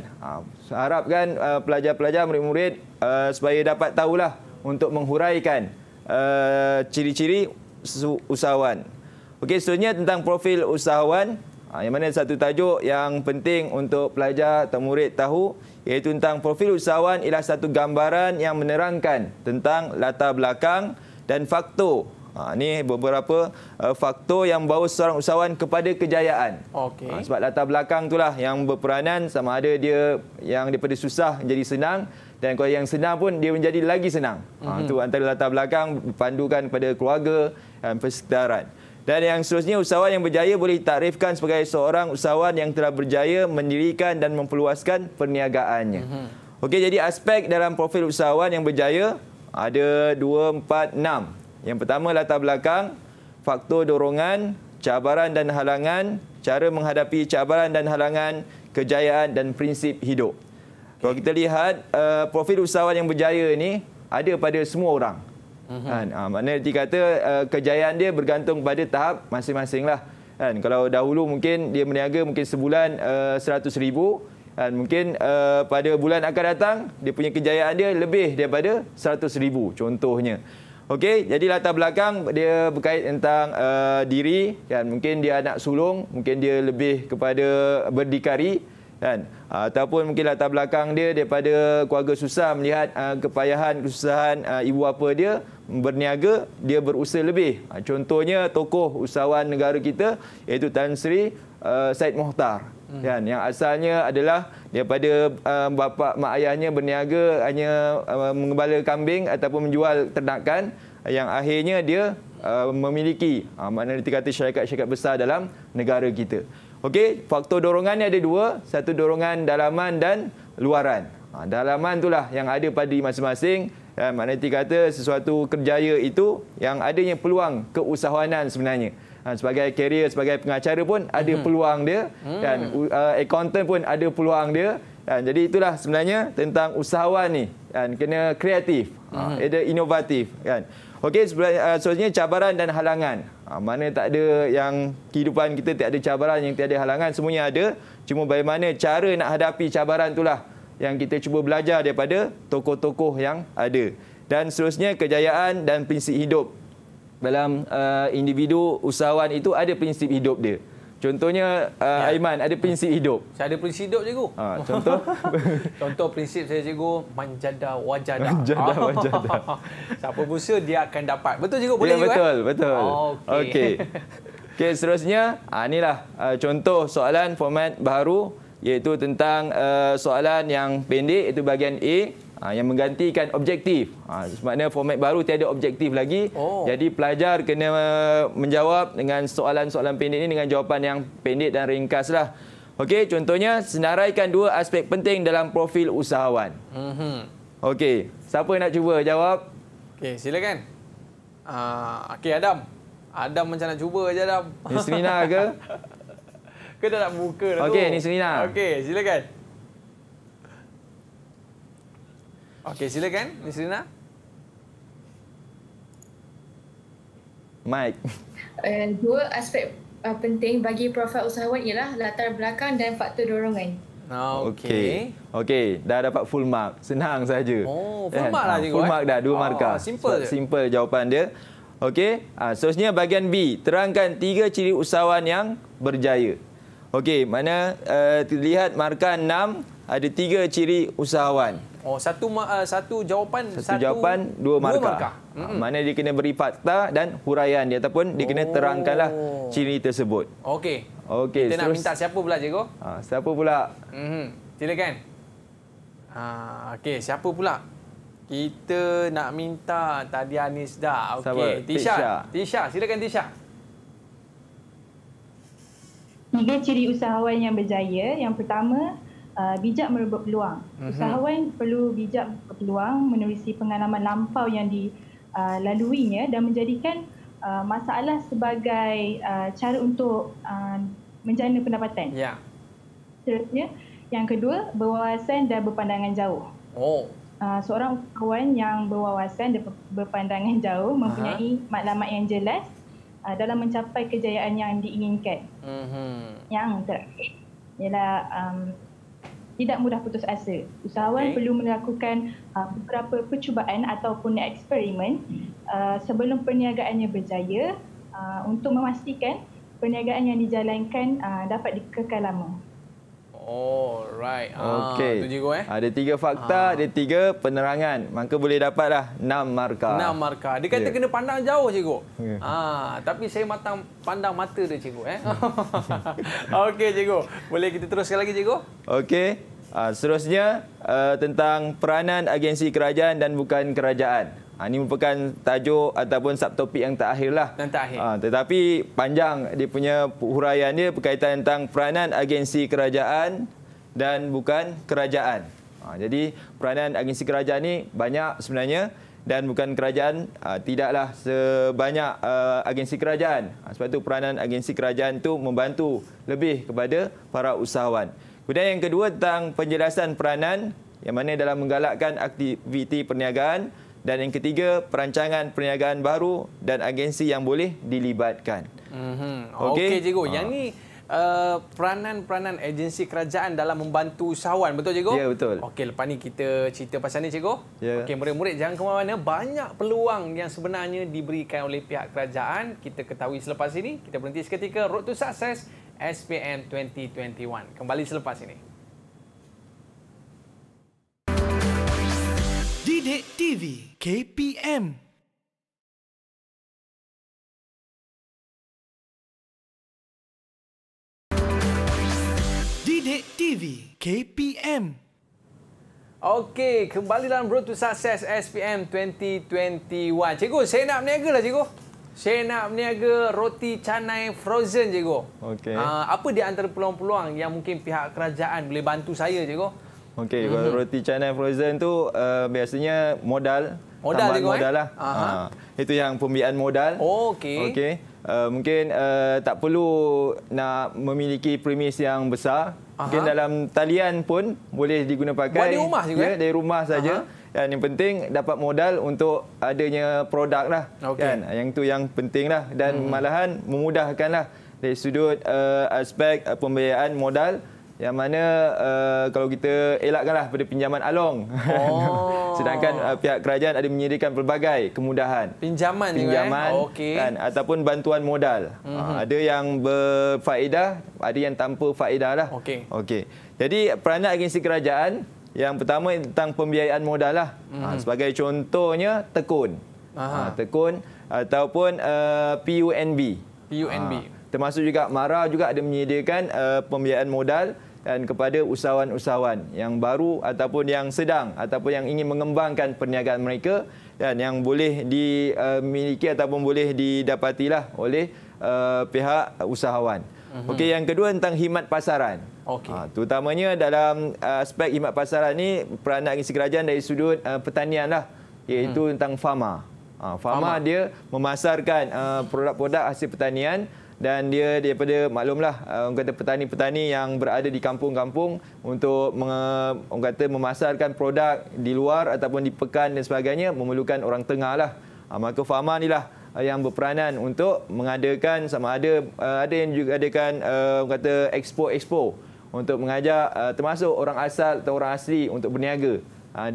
S2: harapkan uh, eh, pelajar-pelajar, murid-murid uh, supaya dapat tahulah untuk menghuraikan uh, ciri-ciri usahawan. Okey, seterusnya tentang profil usahawan, uh, yang mana satu tajuk yang penting untuk pelajar atau murid tahu, iaitu tentang profil usahawan ialah satu gambaran yang menerangkan tentang latar belakang dan faktor Ha, ini beberapa uh, faktor yang bawa seorang usahawan kepada kejayaan. Okay. Ha, sebab latar belakang itulah yang berperanan sama ada dia yang daripada susah jadi senang dan kalau yang senang pun dia menjadi lagi senang. Ha, mm-hmm. Itu antara latar belakang pandukan kepada keluarga dan persekitaran. Dan yang seterusnya, usahawan yang berjaya boleh ditarifkan sebagai seorang usahawan yang telah berjaya mendirikan dan memperluaskan perniagaannya. Mm-hmm. Okey, jadi aspek dalam profil usahawan yang berjaya ada 2, 4, 6. Yang pertama latar belakang, faktor dorongan, cabaran dan halangan, cara menghadapi cabaran dan halangan, kejayaan dan prinsip hidup. Kalau kita lihat uh, profil usahawan yang berjaya ini ada pada semua orang. Mhm. Kan? Uh, maknanya dia kata uh, kejayaan dia bergantung pada tahap masing-masing lah. Kan? Kalau dahulu mungkin dia meniaga mungkin sebulan eh, seratus uh, ribu, kan? mungkin uh, pada bulan akan datang dia punya kejayaan dia lebih daripada seratus ribu contohnya. Okey, jadi latar belakang dia berkait tentang uh, diri kan mungkin dia anak sulung, mungkin dia lebih kepada berdikari kan ataupun mungkin latar belakang dia daripada keluarga susah melihat uh, kepayahan kesusahan uh, ibu bapa dia berniaga dia berusaha lebih uh, contohnya tokoh usahawan negara kita iaitu Tan Sri uh, Said Mohtar hmm. kan yang asalnya adalah daripada uh, um, bapa mak ayahnya berniaga hanya uh, mengembala kambing ataupun menjual ternakan yang akhirnya dia uh, memiliki uh, makna dikatakan syarikat-syarikat besar dalam negara kita. Okey, faktor dorongan ni ada dua, satu dorongan dalaman dan luaran. Uh, dalaman itulah yang ada pada masing-masing dan um, makna kata sesuatu kerjaya itu yang adanya peluang keusahawanan sebenarnya. Ha, sebagai carrier, sebagai pengacara pun ada hmm. peluang dia hmm. dan uh, accountant pun ada peluang dia. Dan jadi itulah sebenarnya tentang usahawan ni dan kena kreatif, ha, hmm. ada inovatif kan. Okey, uh, seterusnya cabaran dan halangan. Ha, mana tak ada yang kehidupan kita tak ada cabaran yang tiada halangan, semuanya ada. Cuma bagaimana cara nak hadapi cabaran itulah yang kita cuba belajar daripada tokoh-tokoh yang ada. Dan seterusnya kejayaan dan prinsip hidup dalam uh, individu usahawan itu ada prinsip hidup dia. Contohnya uh, ya. Aiman ada prinsip hidup. Saya ada prinsip hidup cikgu. Ha, contoh
S1: <laughs> contoh prinsip saya cikgu manjada wajada. Manjada <laughs> wajada. Siapa busa dia akan dapat. Betul cikgu boleh ya, cikgu, betul, eh? betul. Oh, Okey. Okey.
S2: <laughs> Okey seterusnya ha, inilah uh, contoh soalan format baru iaitu tentang uh, soalan yang pendek itu bahagian A Ah, yang menggantikan objektif. Maknanya ah, format baru tiada objektif lagi. Oh. Jadi pelajar kena eh, menjawab dengan soalan-soalan pendek ini dengan jawapan yang pendek dan ringkaslah. Okey, contohnya senaraikan dua aspek penting dalam profil usahawan. Mhm. Okey, siapa nak cuba jawab? Okey, silakan. Ah, uh, okey Adam. Adam macam nak cuba
S1: aje Adam. Ni Serina ke? <laughs> Kau dah nak buka dah okay, tu. Okey, ni Serina. Okey, silakan. Okey, silakan, Miss Rina.
S2: Mike.
S5: Uh, dua aspek uh, penting bagi profil usahawan ialah latar belakang dan faktor dorongan.
S2: Okey. Okey, dah dapat full mark. Senang saja. Oh, full eh, mark lah cikgu. Full mark dah, dua oh, markah. Simple so, Simple jawapan dia. Okey, uh, seterusnya bahagian B. Terangkan tiga ciri usahawan yang berjaya. Okey, mana uh, terlihat markah enam ada tiga ciri usahawan. Oh satu uh, satu jawapan satu, satu jawapan dua markah. Dua markah. Ha, mm -hmm. Mana dia kena beri fakta dan huraian dia ataupun dia kena oh. ciri tersebut. Okey. Okey. Kita Terus. nak minta
S1: siapa pula cikgu?
S2: Ha, siapa pula?
S1: Mm -hmm. Silakan. Ha okey siapa pula? Kita nak minta tadi Anis dah. Okey, Tisha. Tisha, silakan Tisha.
S5: Tiga ciri usahawan yang berjaya. Yang pertama, uh, bijak merebut peluang. Uh-huh. Usahawan perlu bijak peluang menerusi pengalaman lampau yang dilaluinya uh, dan menjadikan uh, masalah sebagai uh, cara untuk uh, menjana pendapatan. Ya. Seterusnya, yang kedua, berwawasan dan berpandangan jauh. Oh. Uh, seorang usahawan yang berwawasan dan berpandangan jauh mempunyai uh-huh. maklumat yang jelas uh, dalam mencapai kejayaan yang diinginkan. Mm-hmm. Yang terakhir ialah um, tidak mudah putus asa. Usahawan okay. perlu melakukan uh, beberapa percubaan ataupun eksperimen hmm. uh, sebelum perniagaannya berjaya uh, untuk memastikan perniagaan yang dijalankan uh, dapat dikekal lama.
S2: Alright. Oh, ah, okay. Itu jigo eh. Ada tiga fakta, ha. ada tiga penerangan. Maka boleh dapatlah enam markah. Enam markah. Dia kata yeah. kena
S1: pandang jauh cikgu. Yeah. Ya. Ha. Tapi saya matang pandang mata dia cikgu eh. <laughs> Okey cikgu. Boleh kita teruskan lagi cikgu?
S2: Okey. Uh, seterusnya uh, tentang peranan agensi kerajaan dan bukan kerajaan. Ha, ini merupakan tajuk ataupun subtopik yang terakhir lah. Yang terakhir. Ha, tetapi panjang dia punya huraian dia berkaitan tentang peranan agensi kerajaan dan bukan kerajaan. Ha, jadi peranan agensi kerajaan ini banyak sebenarnya dan bukan kerajaan ha, tidaklah sebanyak uh, agensi kerajaan. Ha, sebab itu peranan agensi kerajaan tu membantu lebih kepada para usahawan. Kemudian yang kedua tentang penjelasan peranan yang mana dalam menggalakkan aktiviti perniagaan dan yang ketiga perancangan perniagaan baru dan agensi yang boleh dilibatkan. Mm-hmm. Okey, okay, cikgu. Ha. Yang ah.
S1: ni uh, peranan-peranan agensi kerajaan dalam membantu usahawan, betul cikgu? Ya, yeah, betul. Okey, lepas ni kita cerita pasal ni cikgu. Yeah. Okey, murid-murid jangan ke mana-mana. Banyak peluang yang sebenarnya diberikan oleh pihak kerajaan. Kita ketahui selepas ini. Kita berhenti seketika. Road to Success SPM 2021. Kembali selepas ini.
S2: Didik TV KPM Didik TV
S1: KPM Okey, kembali dalam Road to Success SPM 2021. Cikgu, saya nak berniaga lah cikgu. Saya nak berniaga roti canai frozen, cikgu. Okay. Uh, ah, apa di antara peluang-peluang yang mungkin pihak kerajaan boleh bantu
S2: saya, cikgu? Okey, mm -hmm. roti canai frozen tu uh, biasanya modal. Modal tengok eh? modal Lah. Ha. Itu yang pembiayaan modal. Oh, okey. Okey. Uh, mungkin uh, tak perlu nak memiliki premis yang besar. Aha. Mungkin dalam talian pun boleh digunapakai. Dari rumah juga. Ya, dari rumah saja. Dan yang penting dapat modal untuk adanya produk lah. Okay. Kan? Yang tu yang penting lah. Dan hmm. malahan memudahkan lah dari sudut uh, aspek pembiayaan modal yang mana uh, kalau kita elakkanlah pada pinjaman along oh. <laughs> sedangkan uh, pihak kerajaan ada menyediakan pelbagai kemudahan pinjaman eh? pinjaman juga, kan, oh, okay. kan ataupun bantuan modal mm-hmm. uh, ada yang berfaedah ada yang tanpa faedah lah okey okey jadi peranan agensi kerajaan yang pertama tentang pembiayaan modal lah mm-hmm. uh, sebagai contohnya tekun Aha. Uh, tekun ataupun uh, PUNB PUNB uh, termasuk juga MARA juga ada menyediakan uh, pembiayaan modal dan kepada usahawan-usahawan yang baru ataupun yang sedang ataupun yang ingin mengembangkan perniagaan mereka dan yang boleh dimiliki ataupun boleh didapatilah oleh eh, pihak usahawan. Mhm. Okey yang kedua tentang himat pasaran. Okey. Ha, terutamanya dalam eh, aspek himat pasaran ini peranan agensi kerajaan dari sudut eh, pertanianlah iaitu mm. tentang farma. Ha, farma. farma dia memasarkan produk-produk hasil pertanian dan dia daripada maklumlah uh, orang kata petani-petani yang berada di kampung-kampung untuk orang kata memasarkan produk di luar ataupun di pekan dan sebagainya memerlukan orang tengah lah. Ah, maka farmer ni lah uh, yang berperanan untuk mengadakan sama ada uh, ada yang juga adakan orang kata expo-expo untuk mengajak termasuk orang asal atau orang asli untuk berniaga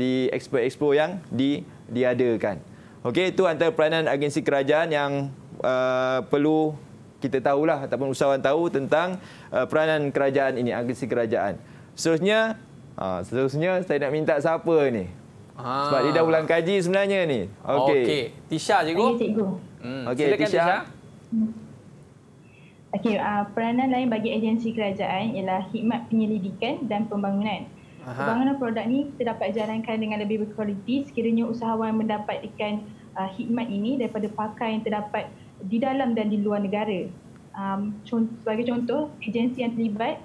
S2: di expo-expo yang di diadakan. Okey itu antara peranan agensi kerajaan yang uh, perlu kita tahulah ataupun usahawan tahu tentang uh, peranan kerajaan ini, agensi kerajaan. Seterusnya, uh, seterusnya saya nak minta siapa ni?
S1: Ha. Sebab dia dah ulang
S2: kaji sebenarnya ni. Okey. Okey,
S1: Tisha cikgu. Ya, cikgu. Hmm. Okey, Tisha. Tisha. Hmm.
S5: Okey, uh, peranan lain bagi agensi kerajaan ialah khidmat penyelidikan dan pembangunan. Aha. Pembangunan produk ni kita dapat jalankan dengan lebih berkualiti sekiranya usahawan mendapatkan uh, khidmat ini daripada pakar yang terdapat di dalam dan di luar negara. Um, contoh, sebagai contoh, agensi yang terlibat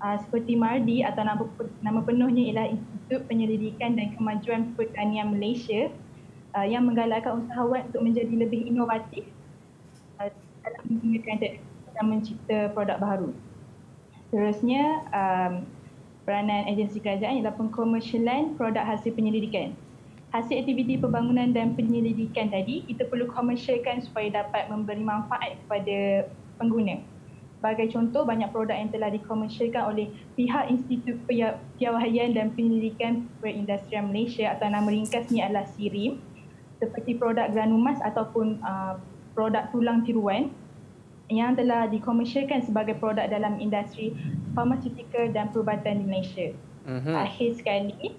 S5: uh, seperti MARDI atau nama, nama penuhnya ialah Institut Penyelidikan dan Kemajuan Pertanian Malaysia uh, yang menggalakkan usahawan untuk menjadi lebih inovatif uh, dalam menggunakan teknologi dan mencipta produk baru. Terusnya, um, peranan agensi kerajaan ialah pengkomersialan produk hasil penyelidikan hasil aktiviti pembangunan dan penyelidikan tadi kita perlu komersialkan supaya dapat memberi manfaat kepada pengguna. Bagi contoh, banyak produk yang telah dikomersialkan oleh pihak Institut Piawaian dan Penyelidikan Perindustrian Malaysia atau nama ringkasnya adalah SIRIM seperti produk granumas ataupun uh, produk tulang tiruan yang telah dikomersialkan sebagai produk dalam industri farmaceutical dan perubatan di Malaysia.
S1: Uh-huh. Akhir sekali,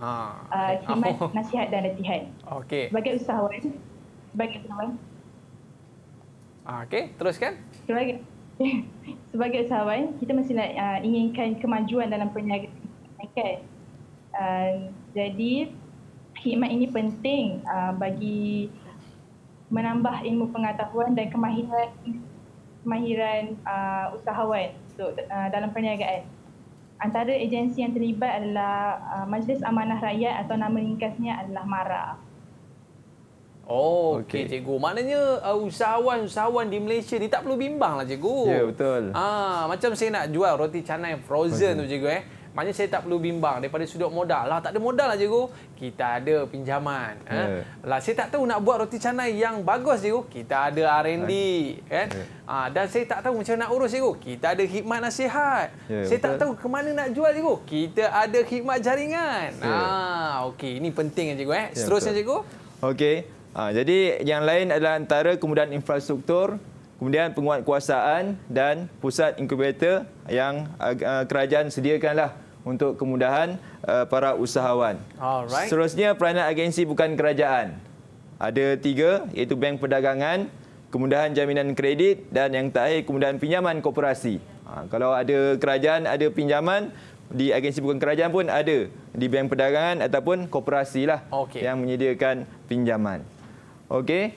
S1: ha. uh, khidmat oh.
S5: nasihat dan latihan. Okey. Sebagai usahawan, sebagai usahawan.
S1: Ah, Okey, teruskan.
S5: Sebagai, <laughs> sebagai usahawan, kita mesti nak uh, inginkan kemajuan dalam perniagaan. Uh, jadi, khidmat ini penting uh, bagi menambah ilmu pengetahuan dan kemahiran kemahiran uh, usahawan untuk uh, dalam perniagaan antara agensi yang terlibat adalah uh, Majlis Amanah Rakyat atau nama ringkasnya adalah MARA.
S1: Oh, okey okay, cikgu. Maknanya uh, usahawan-usahawan di Malaysia ni tak perlu bimbang lah cikgu. Ya, yeah, betul. Ah, macam saya nak jual roti canai frozen, frozen. tu cikgu eh. Maknanya saya tak perlu bimbang daripada sudut modal. Lah tak ada modal aja, lah, Guru. Kita ada pinjaman. Yeah. Ha? Ya. Lah saya tak tahu nak buat roti canai yang bagus, Guru. Kita ada R&D, kan? Yeah. Ha, dan saya tak tahu macam nak urus, Guru. Kita ada khidmat nasihat. Yeah, saya betul. tak tahu ke mana nak jual, Guru. Kita ada khidmat jaringan. Ya. Ha, yeah. ah, okey, ini penting aja, ya, Guru eh. Seterusnya, yeah, Guru.
S2: Okey. Ha, jadi yang lain adalah antara kemudahan infrastruktur kemudian penguatkuasaan dan pusat inkubator yang uh, kerajaan sediakanlah untuk kemudahan uh, para usahawan. Alright. Seterusnya peranan agensi bukan kerajaan. Ada tiga iaitu bank perdagangan, kemudahan jaminan kredit dan yang terakhir kemudahan pinjaman koperasi. Ha, kalau ada kerajaan ada pinjaman, di agensi bukan kerajaan pun ada di bank perdagangan ataupun koperasi lah okay. yang menyediakan pinjaman. Okey.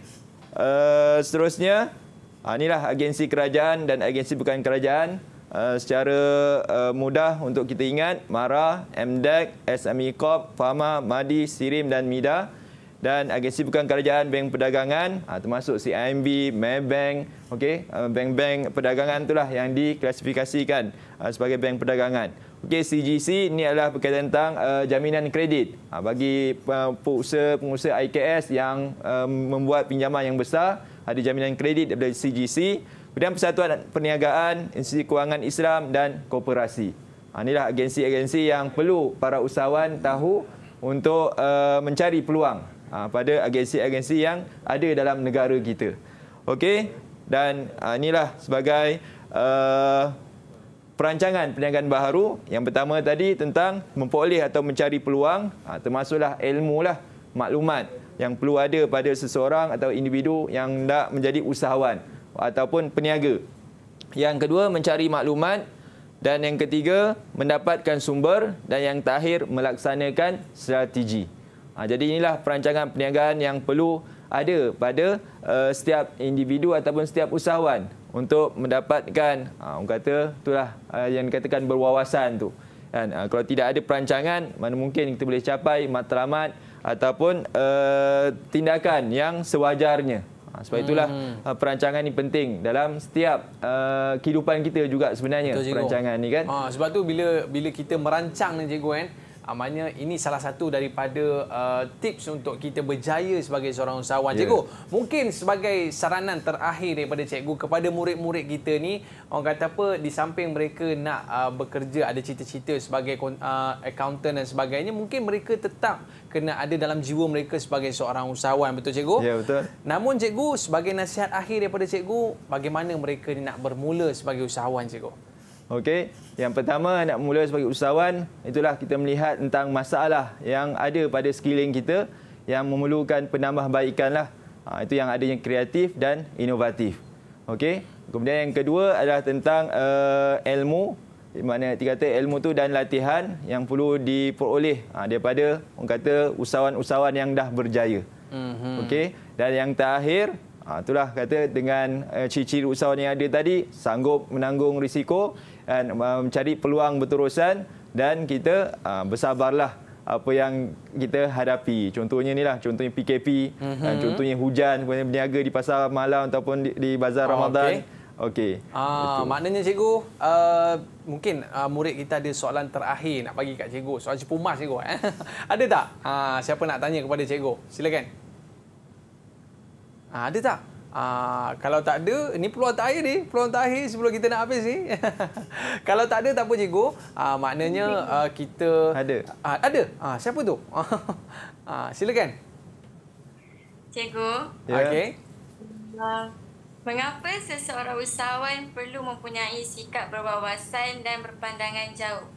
S2: Uh, seterusnya Ha, inilah agensi kerajaan dan agensi bukan kerajaan uh, secara uh, mudah untuk kita ingat MARA, MDEC, SME Corp, Pharma, MADI, SIRIM dan MIDA dan agensi bukan kerajaan bank perdagangan uh, termasuk CIMB, Maybank, okey, uh, bank-bank perdagangan itulah yang diklasifikasikan uh, sebagai bank perdagangan. Okay, CGC ini adalah berkaitan tentang uh, jaminan kredit uh, bagi uh, pengusaha-pengusaha IKS yang uh, membuat pinjaman yang besar ada jaminan kredit daripada CGC, kemudian Persatuan Perniagaan, Institusi Kewangan Islam dan Koperasi. Ha, inilah agensi-agensi yang perlu para usahawan tahu untuk uh, mencari peluang ha, pada agensi-agensi yang ada dalam negara kita. Okey, dan ha, inilah sebagai uh, perancangan perniagaan baharu yang pertama tadi tentang memperoleh atau mencari peluang termasuklah ilmu lah maklumat yang perlu ada pada seseorang atau individu yang nak menjadi usahawan ataupun peniaga. Yang kedua, mencari maklumat dan yang ketiga, mendapatkan sumber dan yang terakhir, melaksanakan strategi. Ha, jadi inilah perancangan perniagaan yang perlu ada pada eh, setiap individu ataupun setiap usahawan untuk mendapatkan, ha, orang kata itulah eh, yang dikatakan berwawasan tu. Kan? Ha, kalau tidak ada perancangan, mana mungkin kita boleh capai matlamat ataupun uh, tindakan yang sewajarnya. Ha, sebab itulah hmm. Ah, perancangan ini penting dalam setiap uh, kehidupan kita juga sebenarnya Betul, perancangan ini kan. Ha,
S1: sebab tu bila bila kita merancang ni cikgu kan, eh, Amanya ini salah satu daripada uh, tips untuk kita berjaya sebagai seorang usahawan. Yeah. Cikgu, mungkin sebagai saranan terakhir daripada cikgu kepada murid-murid kita ni, orang kata apa di samping mereka nak uh, bekerja ada cita-cita sebagai uh, accountant dan sebagainya, mungkin mereka tetap kena ada dalam jiwa mereka sebagai seorang usahawan, betul cikgu? Ya, yeah, betul. Namun cikgu, sebagai nasihat akhir
S2: daripada cikgu, bagaimana mereka ni nak bermula sebagai usahawan cikgu? Okey, yang pertama nak mula sebagai usahawan, itulah kita melihat tentang masalah yang ada pada skilling kita yang memerlukan penambahbaikanlah. Ha, itu yang ada yang kreatif dan inovatif. Okey. Kemudian yang kedua adalah tentang uh, ilmu di mana dikata ilmu tu dan latihan yang perlu diperoleh ha, daripada orang kata usahawan-usahawan yang dah berjaya. mm Okey. Dan yang terakhir ha, itulah kata dengan eh, ciri-ciri usahawan yang ada tadi sanggup menanggung risiko dan uh, mencari peluang berterusan dan kita uh, bersabarlah apa yang kita hadapi. Contohnya ni lah, contohnya PKP, mm-hmm. Uh, contohnya hujan, contohnya berniaga di pasar malam ataupun di, di bazar oh, Ramadan. Okey. Okay.
S1: Ah maknanya cikgu uh, mungkin uh, murid kita ada soalan terakhir nak bagi kat cikgu. Soalan cepu mas cikgu eh. <laughs> ada tak? Uh, siapa nak tanya kepada cikgu? Silakan. Uh, ada tak? Ah, kalau tak ada, ni peluang terakhir ni, peluang terakhir sebelum kita nak habis ni. <laughs> kalau tak ada tak apa cikgu. Aa, ah, maknanya aa, ah, kita ada. Aa, ada. Aa, siapa tu? <laughs> Ah silakan.
S3: Cikgu. Yeah. Okey. Mengapa seseorang usahawan perlu mempunyai sikap berwawasan dan berpandangan jauh?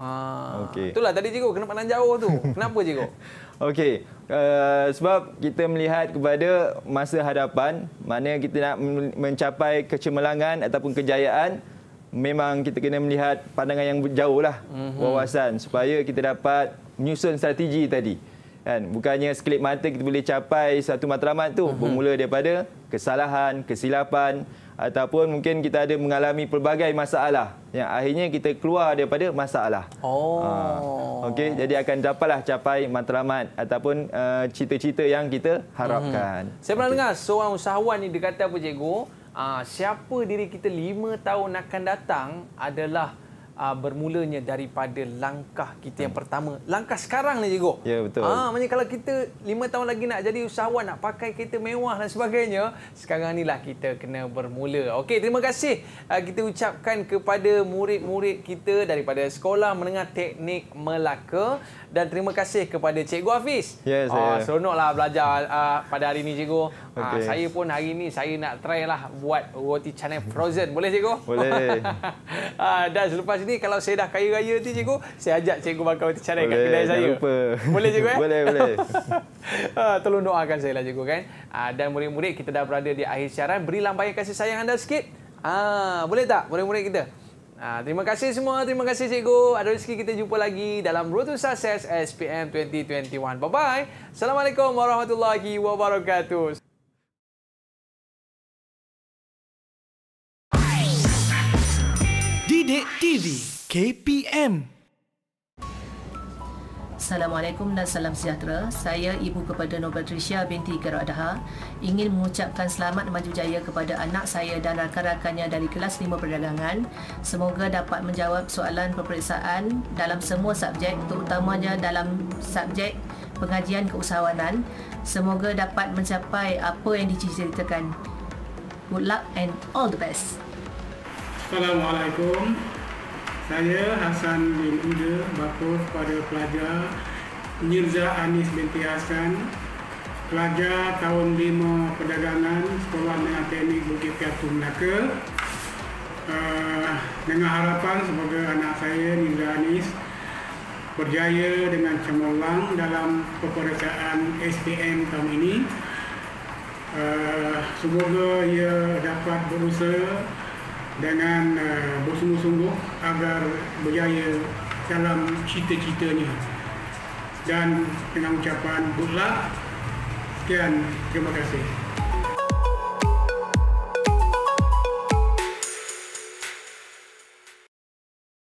S2: Ah okay. itulah tadi cikgu kena pandang jauh tu. Kenapa cikgu? <laughs> Okey. Eh, sebab kita melihat kepada masa hadapan, mana kita nak mencapai kecemerlangan ataupun kejayaan, memang kita kena melihat pandangan yang jauh lah, mm-hmm. wawasan supaya kita dapat menyusun strategi tadi. Kan? Bukannya sekelip mata kita boleh capai satu matlamat tu mm-hmm. bermula daripada kesalahan, kesilapan, ataupun mungkin kita ada mengalami pelbagai masalah yang akhirnya kita keluar daripada masalah.
S1: Oh. Ah,
S2: okey, jadi akan dapatlah capai matlamat ataupun eh, cita-cita uh, yang kita harapkan. Hmm. Saya pernah okay. dengar seorang usahawan ni dia kata apa cikgu?
S1: Uh, siapa diri kita lima tahun akan datang adalah uh, bermulanya daripada langkah kita yang pertama. Langkah sekarang ni
S2: cikgu. Ya, betul. Ah, maknanya
S1: kalau kita lima tahun lagi nak jadi usahawan, nak pakai kereta mewah dan sebagainya, sekarang inilah kita kena bermula. Okey, terima kasih uh, kita ucapkan kepada murid-murid kita daripada Sekolah Menengah Teknik Melaka dan terima kasih kepada Cikgu Hafiz. Yes, uh, seronoklah belajar uh, pada hari ini, Cikgu. Ah, okay. Uh, saya pun hari ini saya nak try lah buat roti canai frozen. Boleh, Cikgu? Boleh. uh, <laughs> dan selepas ini, kalau saya dah kaya raya nanti, Cikgu, saya ajak Cikgu makan roti canai boleh, kat kedai saya. Lupa. Boleh, Cikgu? Eh? Boleh, boleh. uh, <laughs> tolong doakan saya lah, Cikgu. Kan? Uh, dan murid-murid, kita dah berada di akhir siaran. Beri lambaian kasih sayang anda sikit. Ah, boleh tak murid-murid kita? Ha, terima kasih semua. Terima kasih cikgu. Ada rezeki kita jumpa lagi dalam Road to Success SPM 2021. Bye-bye. Assalamualaikum warahmatullahi wabarakatuh.
S3: Didik TV
S1: KPM Assalamualaikum dan salam sejahtera. Saya ibu kepada Nobel Tricia binti Gerard Adha ingin mengucapkan selamat maju jaya kepada anak saya dan rakan-rakannya dari kelas 5 perdagangan. Semoga dapat menjawab soalan
S5: peperiksaan dalam semua subjek terutamanya dalam subjek pengajian keusahawanan. Semoga dapat mencapai apa yang diceritakan. Good luck and all the best.
S4: Assalamualaikum. Saya Hasan bin Uda Bakuf kepada pelajar Mirza Anis binti Hasan Pelajar tahun 5 perdagangan Sekolah Menang Teknik Bukit Piatu Melaka uh, Dengan harapan semoga anak saya Mirza Anis Berjaya dengan cemerlang dalam peperiksaan SPM tahun ini uh, Semoga ia dapat berusaha dengan uh, bersungguh-sungguh agar berjaya dalam cita-citanya dan dengan ucapan good luck sekian terima kasih